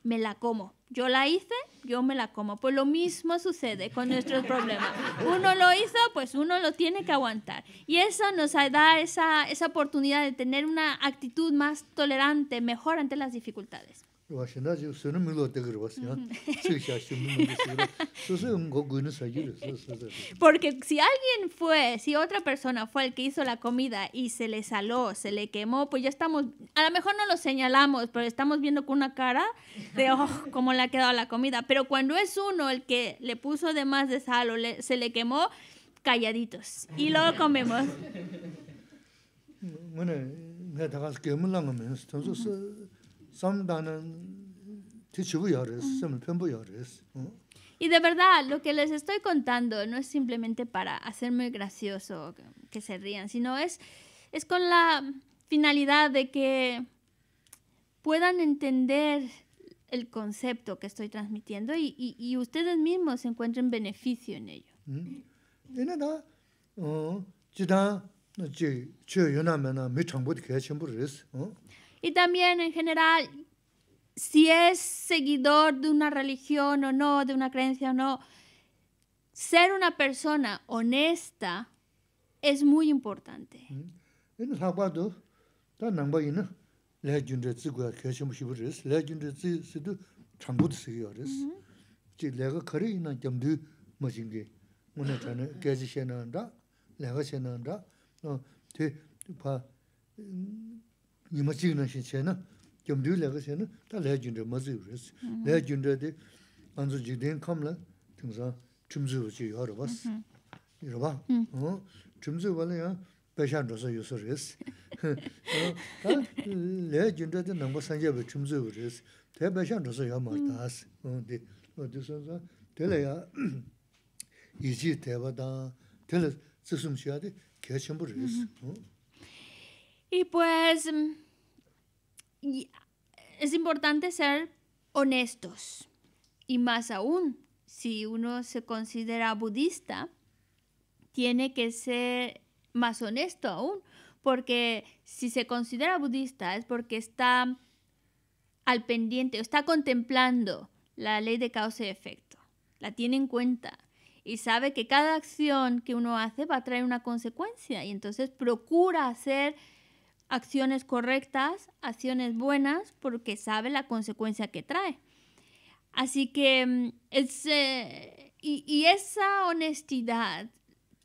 me la como. Yo la hice, yo me la como. Pues lo mismo sucede con nuestros problemas. Uno lo hizo, pues uno lo tiene que aguantar. Y eso nos da esa, esa oportunidad de tener una actitud más tolerante, mejor ante las dificultades porque si alguien fue si otra persona fue el que hizo la comida y se le saló se le quemó pues ya estamos a lo mejor no lo señalamos pero estamos viendo con una cara de oh cómo le ha quedado la comida pero cuando es uno el que le puso de más de sal o se le quemó calladitos y luego comemos bueno me da que me entonces Mm. Y de verdad, lo que les estoy contando no es simplemente para hacerme gracioso, que se rían, sino es, es con la finalidad de que puedan entender el concepto que estoy transmitiendo y, y, ustedes mismos encuentren beneficio en ello. Mm. Y también en general, si es seguidor de una religión o no, de una creencia o no, ser una persona honesta es muy importante. Mm. nima chik na xin xe na, kiam diwi laga xe na, ta laya jindra ma ziyo resi. Laya jindra di, anzo jik den kham la, ting san, chum ziyo chi yo harwa basi. Yo ba, chum ziyo wala ya, peshan dosa yo laya jindra di, nangwa tela tela di, pues... es importante ser honestos. Y más aún, si uno se considera budista, tiene que ser más honesto aún, porque si se considera budista es porque está al pendiente, o está contemplando la ley de causa y efecto, la tiene en cuenta y sabe que cada acción que uno hace va a traer una consecuencia y entonces procura hacer acciones correctas, acciones buenas, porque sabe la consecuencia que trae. Así que mm, eh, y, esa honestidad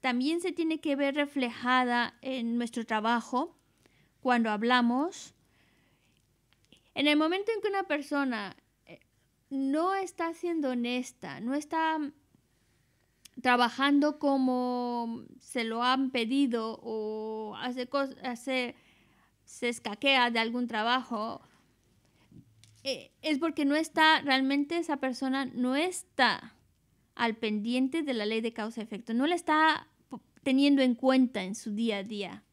también se tiene que ver reflejada en nuestro trabajo, cuando hablamos. En el momento en que una persona eh, no está siendo honesta, no está trabajando como se lo han pedido o hace, hace se escaquea de algún trabajo, eh, es porque no está, realmente esa persona no está al pendiente de la ley de causa-efecto, no la está teniendo en cuenta en su día a día.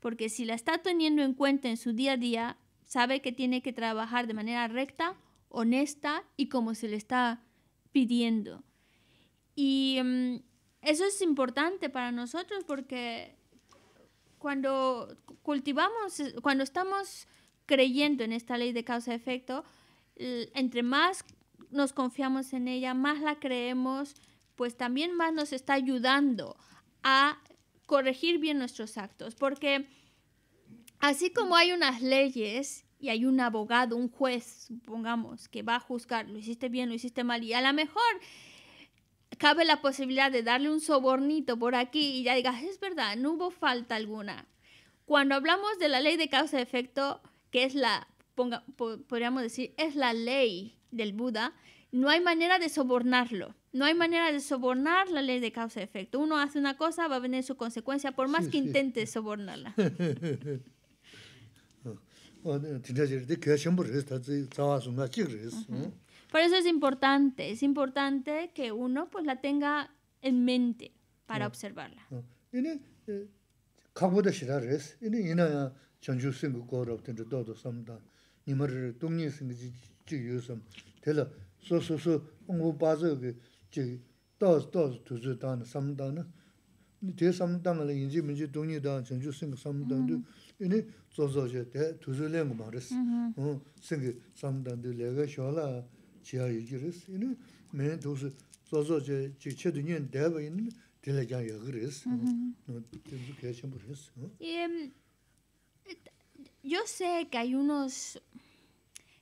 Porque si la está teniendo en cuenta en su día a día, sabe que tiene que trabajar de manera recta, honesta y como se le está pidiendo. Y mm, eso es importante para nosotros porque cuando cultivamos, cuando estamos creyendo en esta ley de causa-efecto, entre más nos confiamos en ella, más la creemos, pues también más nos está ayudando a corregir bien nuestros actos, porque así como hay unas leyes y hay un abogado, un juez, supongamos, que va a juzgar, lo hiciste bien, lo hiciste mal, y a lo mejor cabe la posibilidad de darle un sobornito por aquí y ya digas, es verdad, no hubo falta alguna. Cuando hablamos de la ley de causa y efecto, que es la, podríamos decir, es la ley del Buda, no hay manera de sobornarlo. No hay manera de sobornar la ley de causa y efecto. Uno hace una cosa, va a venir su consecuencia, por más que intente sobornarla. Por eso es importante, es importante que uno pues la tenga en mente para mm. observarla. Mm. Yo sé que hay unos,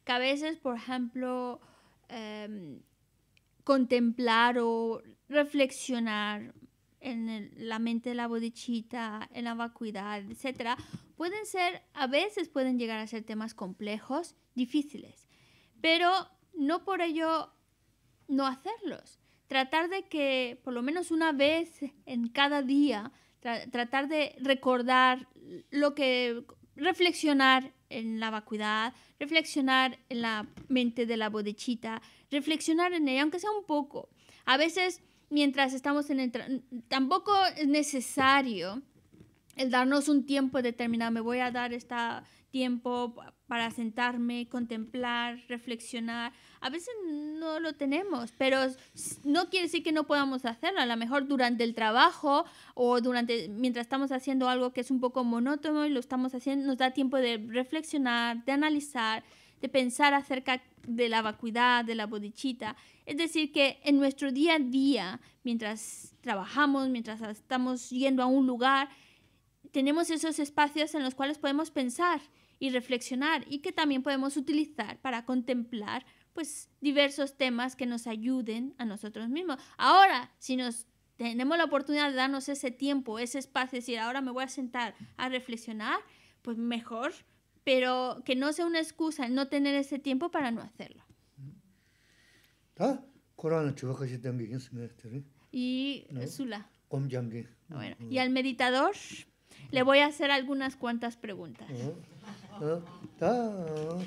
que a veces, por ejemplo, em, contemplar o reflexionar en la mente de la bodichita, en la vacuidad, etcétera, pueden ser, a veces pueden llegar a ser temas complejos, difíciles. Pero no por ello no hacerlos. Tratar de que por lo menos una vez en cada día, tratar de recordar lo que, reflexionar en la vacuidad, reflexionar en la mente de la bodechita, reflexionar en ella, aunque sea un poco. A veces, mientras estamos en el... Tampoco es necesario el darnos un tiempo determinado, me voy a dar este tiempo para sentarme, contemplar, reflexionar. A veces no lo tenemos, pero no quiere decir que no podamos hacerlo. A lo mejor durante el trabajo o durante mientras estamos haciendo algo que es un poco monótono y lo estamos haciendo, nos da tiempo de reflexionar, de analizar, de pensar acerca de la vacuidad, de la bodichita. Es decir, que en nuestro día a día, mientras trabajamos, mientras estamos yendo a un lugar, tenemos esos espacios en los cuales podemos pensar y reflexionar y que también podemos utilizar para contemplar pues diversos temas que nos ayuden a nosotros mismos. Ahora, si nos tenemos la oportunidad de darnos ese tiempo, ese espacio, decir, ahora me voy a sentar a reflexionar, pues mejor, pero que no sea una excusa el no tener ese tiempo para no hacerlo. Y y al meditador le voy a hacer algunas cuantas preguntas. Cuando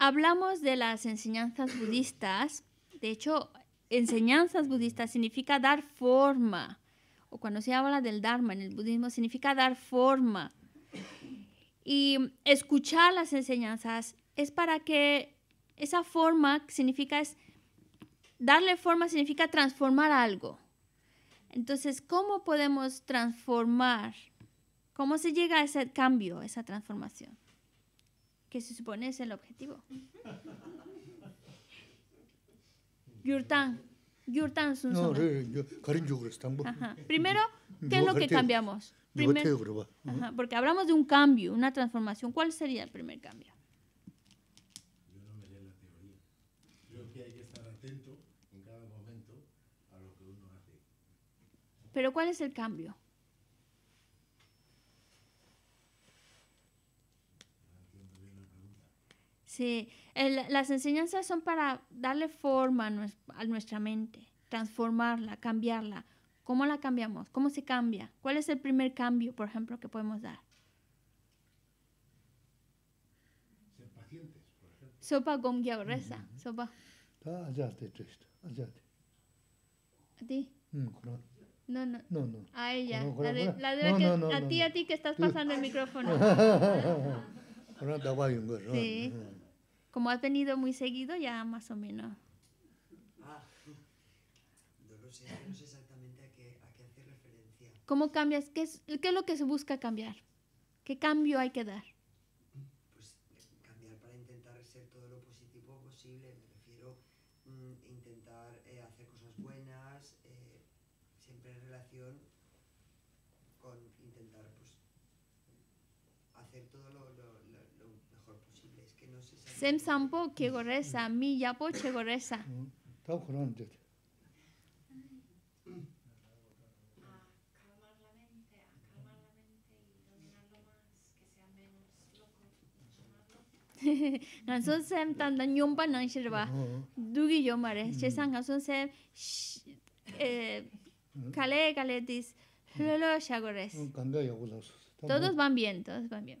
hablamos de las enseñanzas budistas, de hecho, enseñanzas budistas significa dar forma o cuando se habla del Dharma en el budismo, significa dar forma. Y escuchar las enseñanzas es para que esa forma significa es darle forma significa transformar algo. Entonces, ¿cómo podemos transformar? ¿Cómo se llega a ese cambio, esa transformación? Que se supone es el objetivo. Yurtan. Gyurtan Sunson. No, eh, Karin Primero, ¿qué es lo que cambiamos? ajá, porque hablamos de un cambio, una transformación. ¿Cuál sería el primer cambio? Yo no me leo la teoría. Creo que hay que estar atento en cada momento a lo que uno hace. Pero ¿cuál es el cambio? Sí las enseñanzas son para darle forma a, nuestra mente, transformarla, cambiarla. ¿Cómo la cambiamos? ¿Cómo se cambia? ¿Cuál es el primer cambio, por ejemplo, que podemos dar? pacientes, por Sopa gomgyao reza. Sopa. Ah, ah, ¿A ti? Mm, no, no. No, no. A ella. La la no, que, no, a ti, a ti que estás pasando el micrófono. sí. Ah. Como has venido muy seguido, ya más o menos. Ah, no exactamente a qué, referencia. ¿Cómo cambias? ¿Qué es, ¿Qué es lo que se busca cambiar? ¿Qué cambio hay que dar? sem sampo ke goresa mm. mi yapo che goresa ta khuran de Nanso sem tan dan yom pa nang shirwa dugi yom mare mm. che sem eh kale mm. kale dis lolo lo shagores todos van bien todos van bien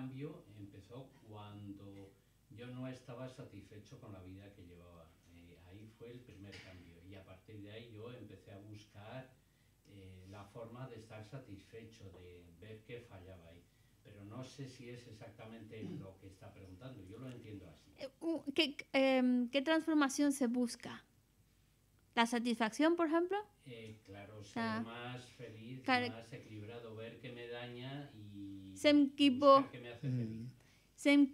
cambio empezó cuando yo no estaba satisfecho con la vida que llevaba. Eh, ahí fue el primer cambio y a partir de ahí yo empecé a buscar eh, la forma de estar satisfecho, de ver qué fallaba ahí. Pero no sé si es exactamente lo que está preguntando, yo lo entiendo así. Eh, em, ¿Qué, transformación se busca? ¿La satisfacción, por ejemplo? claro, ser ah. más feliz, más equilibrado, ver qué me daña y sem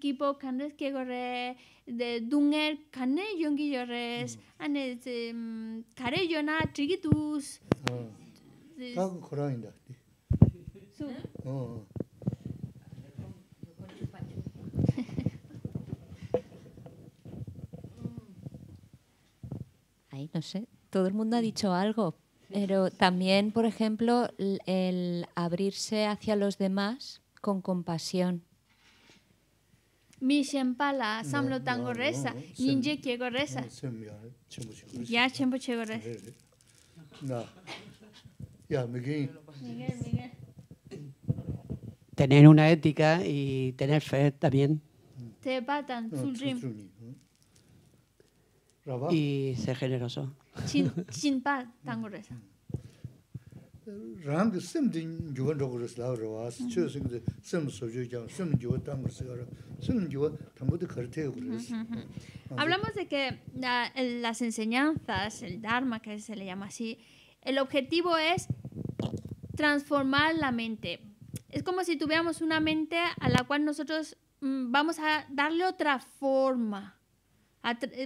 kipo kanes ke gore de dunger kane yongi yores mm. ane kare este, mm, yona trigitus ta oh Ahí, no sé, todo el mundo ha dicho algo, pero también, por ejemplo, el abrirse hacia los demás con compasión. mi shenpa samlo tango reza, ninje kiego reza. Ya chenpo eh, chego reza. No. Ya, Miguel. Miguel, Miguel. Tener una ética y tener fe también. Te patan, sulrim. Y ser generoso. Chinpa tango reza. Mm. Mm-hmm. Mm-hmm. Hablamos de que las enseñanzas, el Dharma que se le llama así, el objetivo es transformar la mente. Es como si tuviéramos una mente a la cual nosotros mm, vamos a darle otra forma.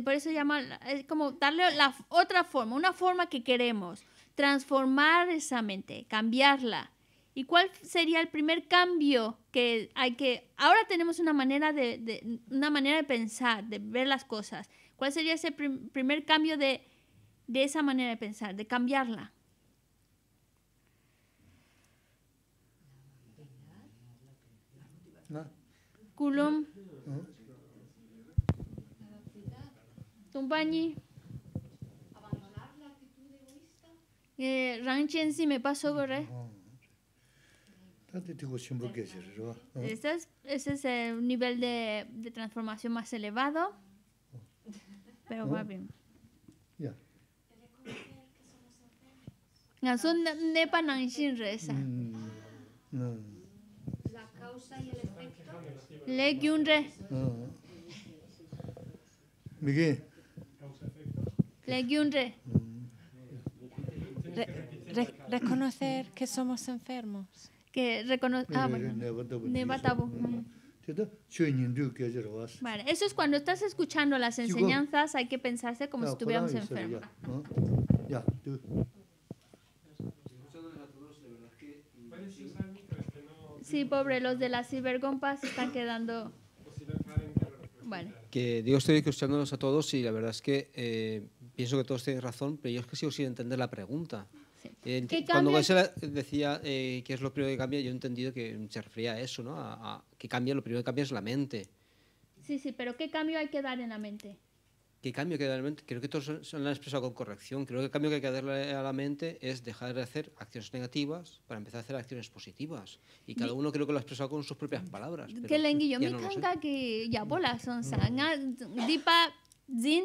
por eso llama, es como darle la otra forma, una forma que queremos transformar esa mente, cambiarla. ¿Y cuál sería el primer cambio que hay que... Ahora tenemos una manera de, una manera de pensar, de ver las cosas. ¿Cuál sería ese primer cambio de, esa manera de pensar, de cambiarla? Culum. Eh, rangchen si me pasó corre ese es, ese es el nivel de, de transformación más elevado pero va oh. bien ya yeah. son nepa nanshin reza mm, la causa y el efecto le gyun re ah. Miguel le gyun re mm reconocer que somos enfermos. Que eso es cuando estás escuchando las enseñanzas, hay que pensarse como si estuviéramos enfermos. Sí, pobre, los de las se están quedando. Que Dios estoy escuchándonos a todos y la verdad es que. Eh, pienso que todos tienen razón, pero yo es que sigo sin entender la pregunta. Eh, cuando decía eh, qué es lo primero que cambia, yo he entendido que se refería a eso, ¿no? A, que cambia, lo primero que cambia es la mente. Sí, sí, pero ¿qué cambio hay que dar en la mente? ¿Qué cambio hay que dar en la mente? Creo que todos lo han expresado con corrección. Creo que el cambio que hay que darle a la mente es dejar de hacer acciones negativas para empezar a hacer acciones positivas. Y cada uno creo que lo ha expresado con sus propias palabras. Que lenguillo enguillo me que ya bolas son dipa, zin,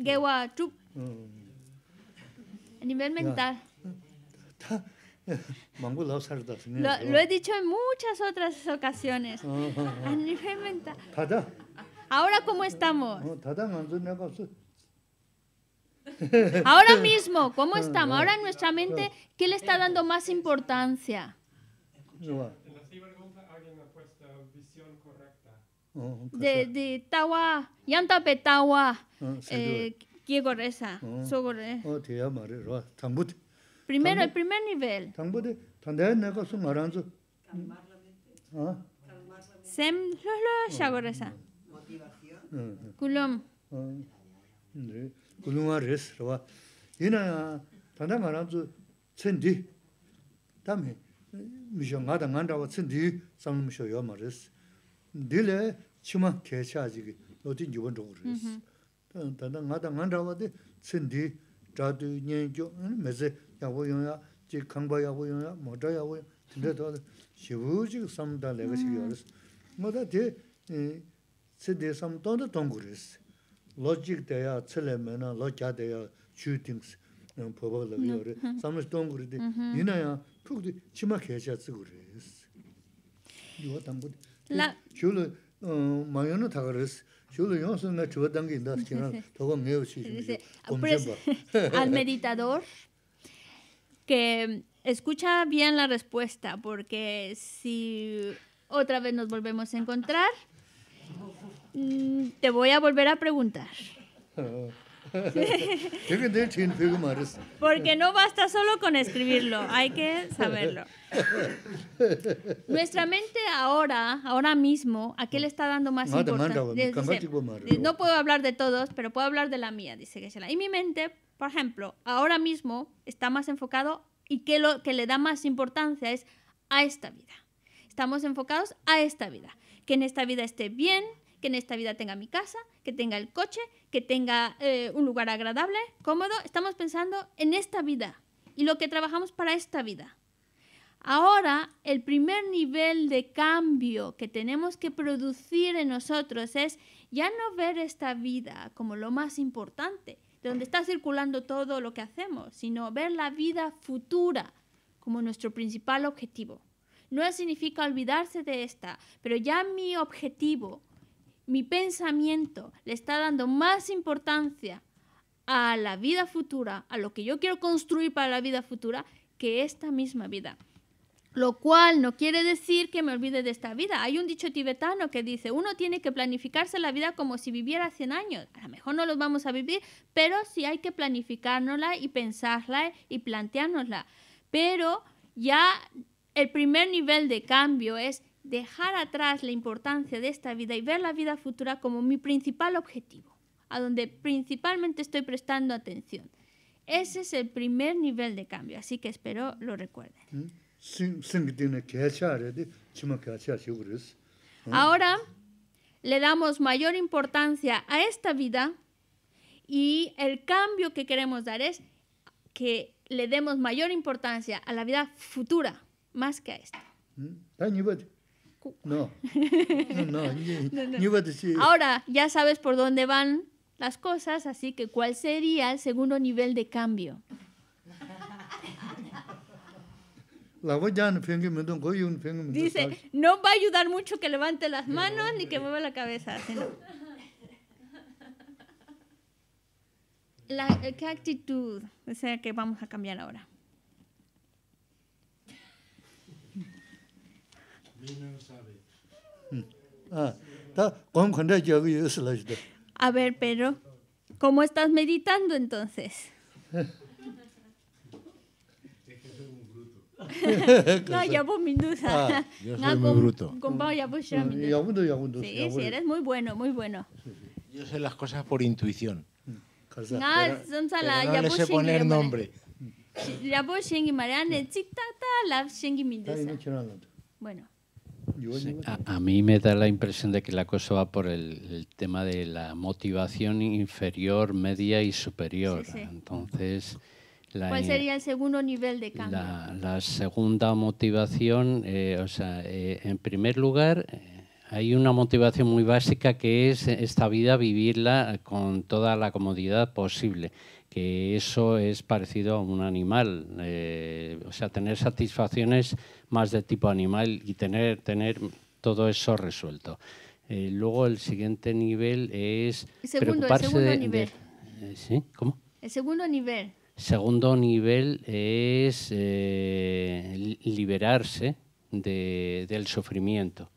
Gewa mm. chup. Mm. A nivel mental. Lo, lo, he dicho en muchas otras ocasiones. Ah, ah, ah. A nivel mental. Ahora cómo estamos. Ahora mismo, ¿cómo estamos? Ahora en nuestra mente, ¿qué le está dando más importancia? de de tawa yanta pe tawa eh kiego reza sogo re o te ama ro tambut primero el primer nivel tambut tande na ko su maran sem lo lo shago reza Motivación. kulom Kulum kulom res ro ina tanda maran su chendi tame mi jonga da nganda wa chendi sam mi shoyo maris dīlē chīmā kēchā 어디 lō tī nyūpa nchōgō rīs. Tānda ngā tā ngā rāwa dī, cīn dī, chā dī, nyēn kio, mē zē, yā hu yōng yā, jī kāngbā yā hu yōng yā, mō chā yā hu yōng, tī ndē tō, shivu jīgī sām tā lē kā shīgī yā rīs. al meditador que escucha bien la respuesta porque si otra vez nos volvemos a encontrar mm, te voy a volver a preguntar Porque no basta solo con escribirlo, hay que saberlo. Nuestra mente ahora, ahora mismo, ¿a qué le está dando más importancia? No puedo hablar de todos, pero puedo hablar de la mía, dice Gesela. Y mi mente, por ejemplo, ahora mismo está más enfocado y que lo que le da más importancia es a esta vida. Estamos enfocados a esta vida. Que en esta vida esté bien, que en esta vida tenga mi casa, que tenga el coche, que tenga eh, un lugar agradable, cómodo. Estamos pensando en esta vida y lo que trabajamos para esta vida. Ahora, el primer nivel de cambio que tenemos que producir en nosotros es ya no ver esta vida como lo más importante, de donde está circulando todo lo que hacemos, sino ver la vida futura como nuestro principal objetivo. No significa olvidarse de esta, pero ya mi objetivo mi pensamiento le está dando más importancia a la vida futura, a lo que yo quiero construir para la vida futura, que esta misma vida. Lo cual no quiere decir que me olvide de esta vida. Hay un dicho tibetano que dice, uno tiene que planificarse la vida como si viviera 100 años. A lo mejor no los vamos a vivir, pero sí hay que planificárnosla y pensarla y planteárnosla. Pero ya el primer nivel de cambio es dejar atrás la importancia de esta vida y ver la vida futura como mi principal objetivo, a donde principalmente estoy prestando atención. Ese es el primer nivel de cambio, así que espero lo recuerden. Ahora le damos mayor importancia a esta vida y el cambio que queremos dar es que le demos mayor importancia a la vida futura más que a esta. Mm. No. No, no. Ahora ya sabes por dónde van las cosas, así que ¿cuál sería el segundo nivel de cambio? Dice, no va a ayudar mucho que levante las manos ni que mueva la cabeza. Eh, ¿Qué actitud? O sea, que vamos a cambiar ahora. Ah, A ver, pero, ¿cómo estás meditando entonces? no, ya por ah, yo soy no, muy con, bruto. Con mm, Sí, sí, eres muy bueno, muy bueno. Yo sé las cosas por intuición. No, son salas, ya no sé poner nombre. Ya por Shengi Marianne, Chita, la la Shengi Mendoza. Bueno a, mí me da la impresión de que la cosa va por el, tema de la motivación inferior, media y superior. Entonces, la, ¿cuál sería el segundo nivel de cambio? La, segunda motivación, eh, o sea, eh, en primer lugar, eh, hay una motivación muy básica que es esta vida vivirla con toda la comodidad posible que eso es parecido a un animal, eh, o sea, tener satisfacciones más de tipo animal y tener, tener todo eso resuelto. Eh, luego el siguiente nivel es el segundo, preocuparse de, nivel. Eh, ¿Sí? ¿Cómo? El segundo nivel. Segundo nivel es liberarse del sufrimiento.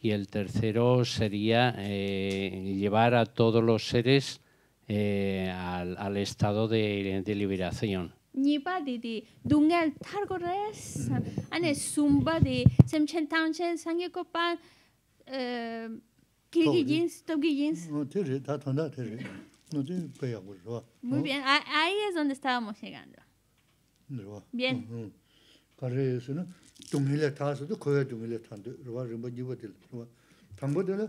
Y el tercero sería llevar a todos los seres eh, al, al, estado de, de liberación. nipa di di dungal targo ane sumba di semchen tangchen sangye ko pa eh, kigi jins togi jins tiri ta tonda tiri no di peya go muy bien ahí es donde estábamos llegando pues, bien kare mm. eso no dungle ta so do koya dungle ta do rwa rimba jibo dil rwa tambo dela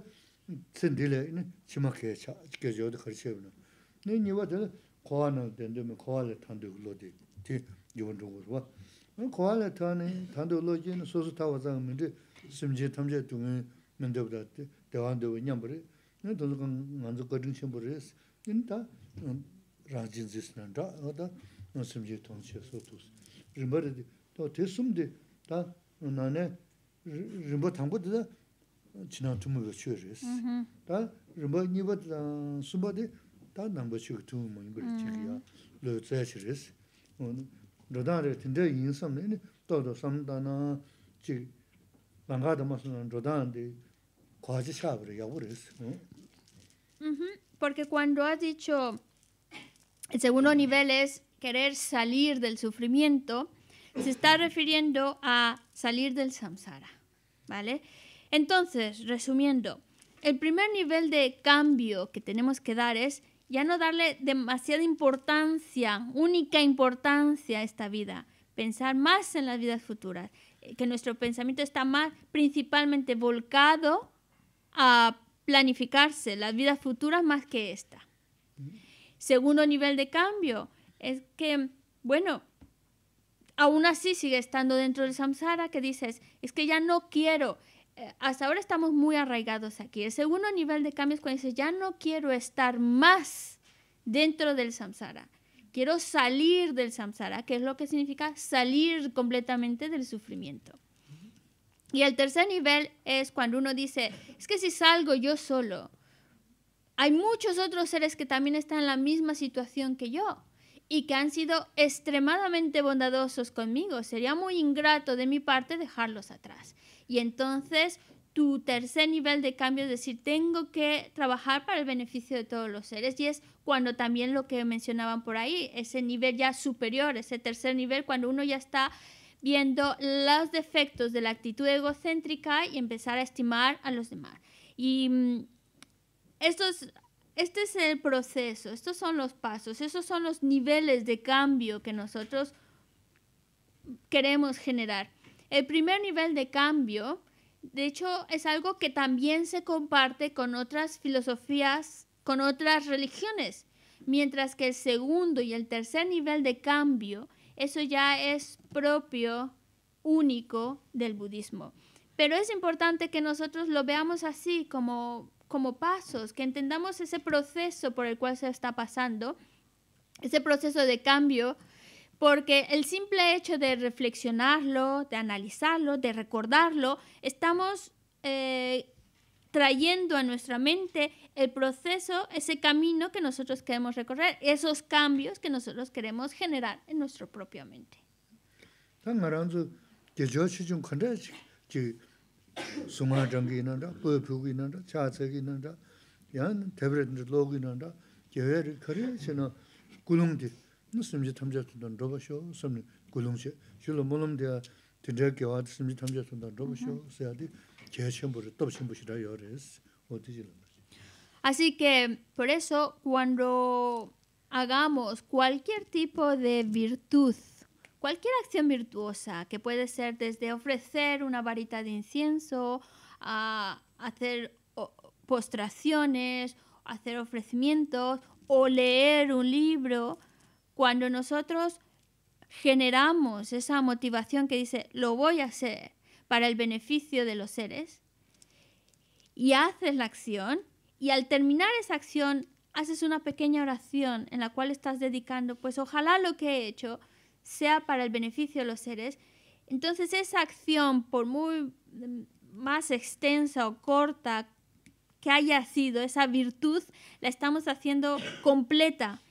sendile ne chima cha ke jo do nē nīwā tēnā kōwā nā tēndē mē kōwā lē tāndē u lō tē tē yuwan chōngu rō wā kōwā lē tāndē tāndē u lō jī nā sōsō tāwā tsāngā mē tē sīm jē tam jē tūngē mē ndē wadā tē tē wā ndē wā nyam bā rē Hmm. porque cuando has dicho el segundo nivel es querer salir del sufrimiento, se está refiriendo a salir del samsara, ¿vale? Entonces, resumiendo, el primer nivel de cambio que tenemos que dar es ya no darle demasiada importancia, única importancia a esta vida, pensar más en las vidas futuras, eh, que nuestro pensamiento está más principalmente volcado a planificarse las vidas futuras más que esta. Segundo nivel de cambio es que, bueno, aún así sigue estando dentro del samsara que dices, es que ya no quiero, eh, hasta ahora estamos muy arraigados aquí. El segundo nivel de cambio es cuando dices, ya no quiero estar más dentro del samsara. Quiero salir del samsara, que es lo que significa salir completamente del sufrimiento. Y el tercer nivel es cuando uno dice, es que si salgo yo solo, hay muchos otros seres que también están en la misma situación que yo y que han sido extremadamente bondadosos conmigo. Sería muy ingrato de mi parte dejarlos atrás. Y entonces tu tercer nivel de cambio es decir, tengo que trabajar para el beneficio de todos los seres. Y es cuando también lo que mencionaban por ahí, ese nivel ya superior, ese tercer nivel, cuando uno ya está viendo los defectos de la actitud egocéntrica y empezar a estimar a los demás. Y mm, este es el proceso, estos son los pasos, esos son los niveles de cambio que nosotros queremos generar. El primer nivel de cambio, de hecho, es algo que también se comparte con otras filosofías, con otras religiones, mientras que el segundo y el tercer nivel de cambio, eso ya es propio, único del budismo. Pero es importante que nosotros lo veamos así, como, como pasos, que entendamos ese proceso por el cual se está pasando, ese proceso de cambio porque el simple hecho de reflexionarlo, de analizarlo, de recordarlo, estamos eh, trayendo a nuestra mente el proceso, ese camino que nosotros queremos recorrer, esos cambios que nosotros queremos generar en nuestra propia mente. Así que por eso cuando hagamos cualquier tipo de virtud, cualquier acción virtuosa, que puede ser desde ofrecer una varita de incienso, a hacer postraciones, hacer ofrecimientos o leer un libro, cuando nosotros generamos esa motivación que dice, lo voy a hacer para el beneficio de los seres, y haces la acción, y al terminar esa acción haces una pequeña oración en la cual estás dedicando, pues ojalá lo que he hecho sea para el beneficio de los seres, entonces esa acción, por muy más extensa o corta que haya sido, esa virtud la estamos haciendo completa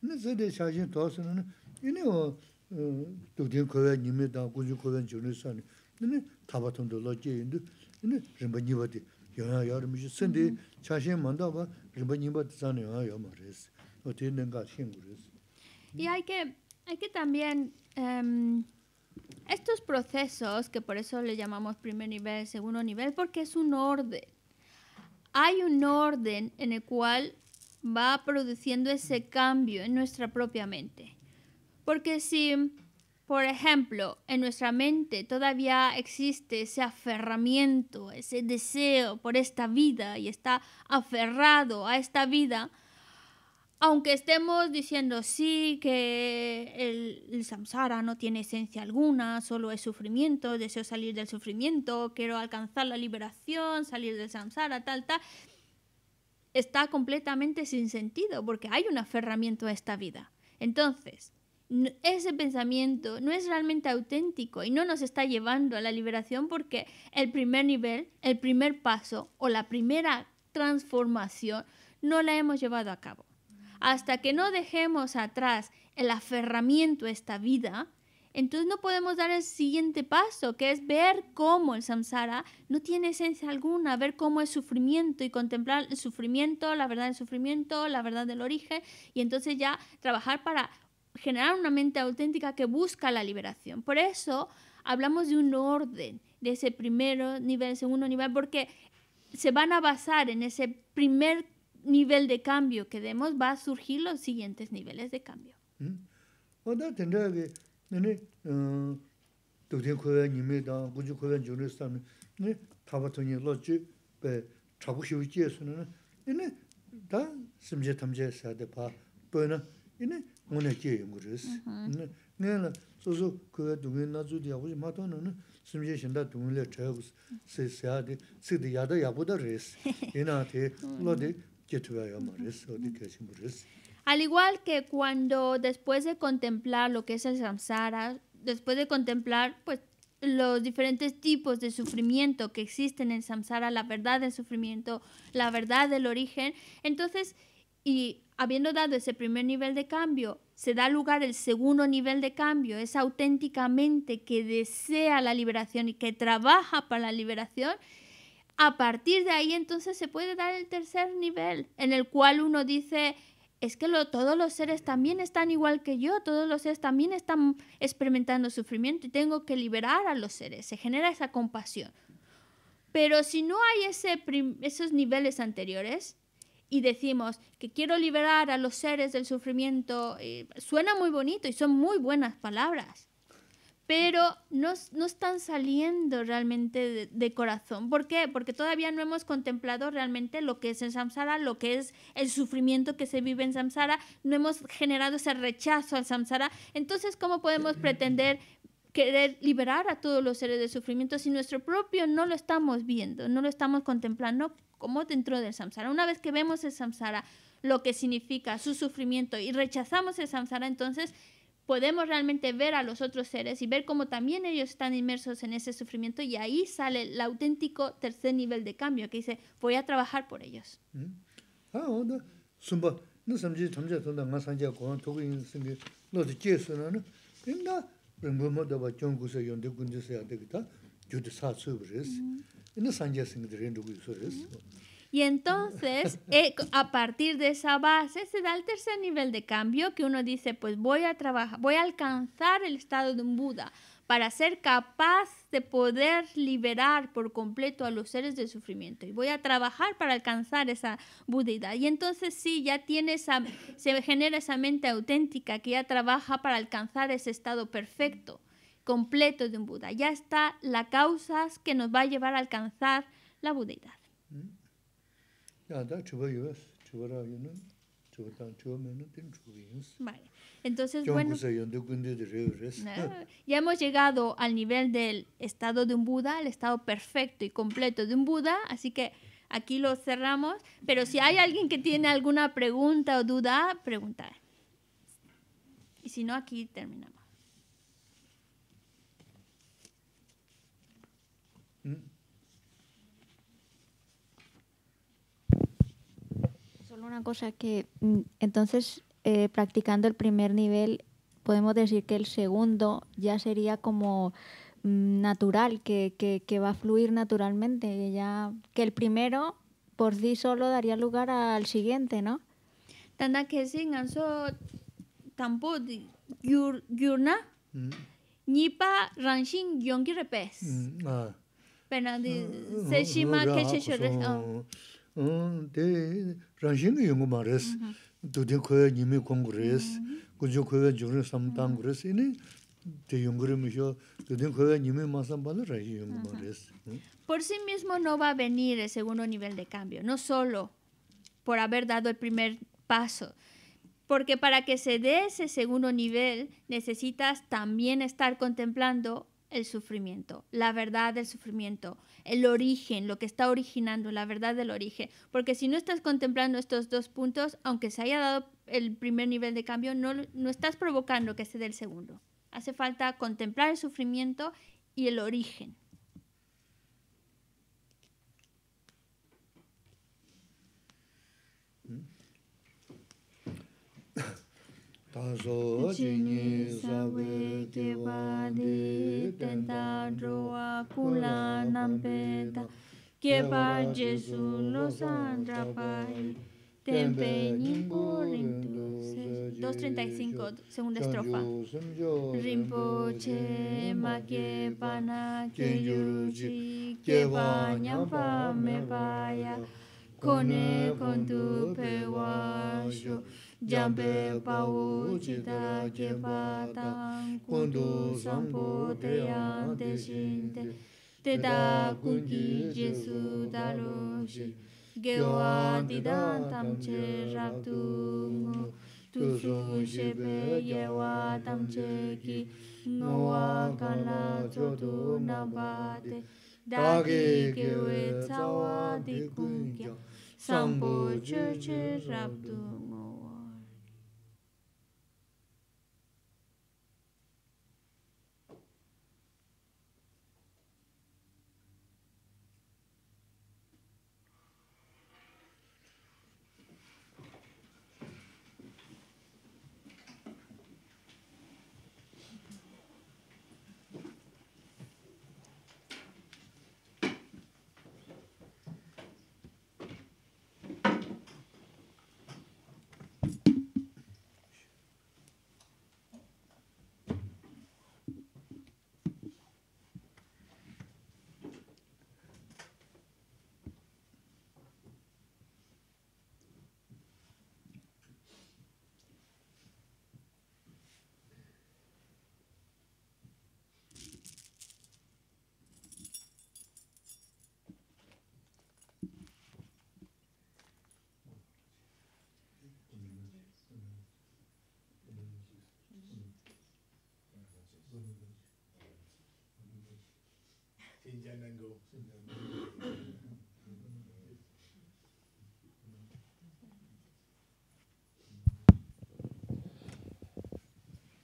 Y hay que, hay que también, em, estos procesos, que por eso le llamamos primer nivel, segundo nivel, porque es un orden. Hay un orden en el cual va produciendo ese cambio en nuestra propia mente. Porque si, por ejemplo, en nuestra mente todavía existe ese aferramiento, ese deseo por esta vida y está aferrado a esta vida, aunque estemos diciendo sí, que el, samsara no tiene esencia alguna, solo es sufrimiento, deseo salir del sufrimiento, quiero alcanzar la liberación, salir del samsara, tal, tal, está completamente sin sentido porque hay un aferramiento a esta vida. Entonces, ese pensamiento no es realmente auténtico y no nos está llevando a la liberación porque el primer nivel, el primer paso o la primera transformación no la hemos llevado a cabo. Hasta que no dejemos atrás el aferramiento a esta vida, entonces no podemos dar el siguiente paso, que es ver cómo el samsara no tiene esencia alguna, ver cómo es sufrimiento y contemplar el sufrimiento, la verdad del sufrimiento, la verdad del origen, y entonces ya trabajar para generar una mente auténtica que busca la liberación. Por eso hablamos de un orden, de ese primero nivel, segundo nivel, porque se van a basar en ese primer nivel de cambio que demos, va a surgir los siguientes niveles de cambio. Mm. que... nini dukdiin kuwaya nimi dan, gunji kuwaya njuni san, nini tabatungi lo ju bai chabu xiu jie suni, nini da simje tamje sade pa, bai na, nini ngunay jie yungu rizi. Nini nga zuzu kuwaya dungi na zu di mato nini simje shinda dungi le chayagu si da lo di o di kachimu Al igual que cuando después de contemplar lo que es el samsara, después de contemplar pues los diferentes tipos de sufrimiento que existen en samsara, la verdad del sufrimiento, la verdad del origen, entonces y habiendo dado ese primer nivel de cambio, se da lugar el segundo nivel de cambio, es auténticamente que desea la liberación y que trabaja para la liberación. A partir de ahí entonces se puede dar el tercer nivel, en el cual uno dice, es que todos los seres también están igual que yo, todos los seres también están experimentando sufrimiento y tengo que liberar a los seres, se genera esa compasión. Pero si no hay esos niveles anteriores y decimos que quiero liberar a los seres del sufrimiento, eh, suena muy bonito y son muy buenas palabras, pero no, están saliendo realmente de, corazón. ¿Por qué? Porque todavía no hemos contemplado realmente lo que es el samsara, lo que es el sufrimiento que se vive en samsara, no hemos generado ese rechazo al samsara. Entonces, ¿cómo podemos pretender querer liberar a todos los seres de sufrimiento si nuestro propio no lo estamos viendo, no lo estamos contemplando como dentro del samsara? Una vez que vemos el samsara, lo que significa su sufrimiento y rechazamos el samsara, entonces podemos realmente ver a los otros seres y ver cómo también ellos están inmersos en ese sufrimiento y ahí sale el auténtico tercer nivel de cambio que dice voy a trabajar por ellos. Y entonces, eh, a partir de esa base, se da el tercer nivel de cambio, que uno dice, pues voy a trabajar, voy a alcanzar el estado de un Buda para ser capaz de poder liberar por completo a los seres del sufrimiento. Y voy a trabajar para alcanzar esa budidad. Y entonces sí, ya tiene esa, se genera esa mente auténtica que ya trabaja para alcanzar ese estado perfecto, completo de un Buda. Ya está la causa que nos va a llevar a alcanzar la budidad. Vale. Entonces, ah. ya hemos llegado al nivel del estado de un Buda, el estado perfecto y completo de un Buda, así que aquí lo cerramos, pero si hay alguien que tiene alguna pregunta o duda, preguntar. Y si no, aquí terminamos. una cosa que mm, entonces eh, practicando el primer nivel podemos decir que el segundo ya sería como mm, natural, que, va a fluir naturalmente, que ya que el primero por sí solo daría lugar al siguiente, ¿no? Tanda que sin eso, tampoco. yurna repes. Pero se que por sí mismo no va a venir el segundo nivel de cambio, no solo por haber dado el primer paso, porque para que se dé ese segundo nivel necesitas también estar contemplando el sufrimiento, la verdad del sufrimiento, el origen, lo que está originando, la verdad del origen. Porque si no estás contemplando estos dos puntos, aunque se haya dado el primer nivel de cambio, no, estás provocando que se dé el segundo. Hace falta contemplar el sufrimiento y el origen. Taso jingi sabe keba di tenta rua kula que va Jesu no andra pai tempe nimbo rintu 235, segunda estrofa che ma que yo, que keba nyampa me vaya con el con tu pewasho Jambe pau chita kevata kundu sampo te-a teya Te da kungi jesu daloshi gewa didan tamche raptumu tusu shebe yewa tamche ki noa kala chodu nabate dagi kewe tsawa dikungya sampo cheche raptumu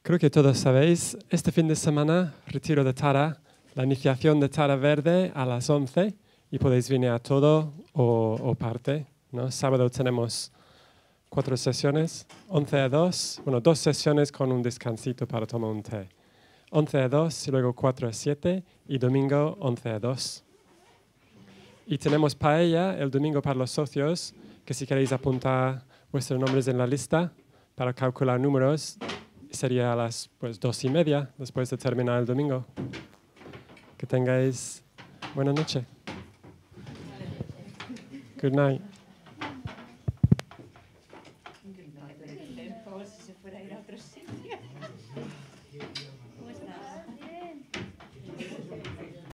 Creo que todos sabéis, este fin de semana, retiro de Tara, la iniciación de Tara Verde a las 11 y podéis venir a todo o, parte. Sábado tenemos cuatro sesiones, 11 a 2, bueno, dos sesiones con un descansito para tomar un té. 11 a 2 y luego 4 a 7 y domingo 11 a 2. Y tenemos paella el domingo para los socios, que si queréis apuntar vuestros nombres en la lista para calcular números, sería a las pues, dos y media después de terminar el domingo. Que tengáis buena noche. Good night.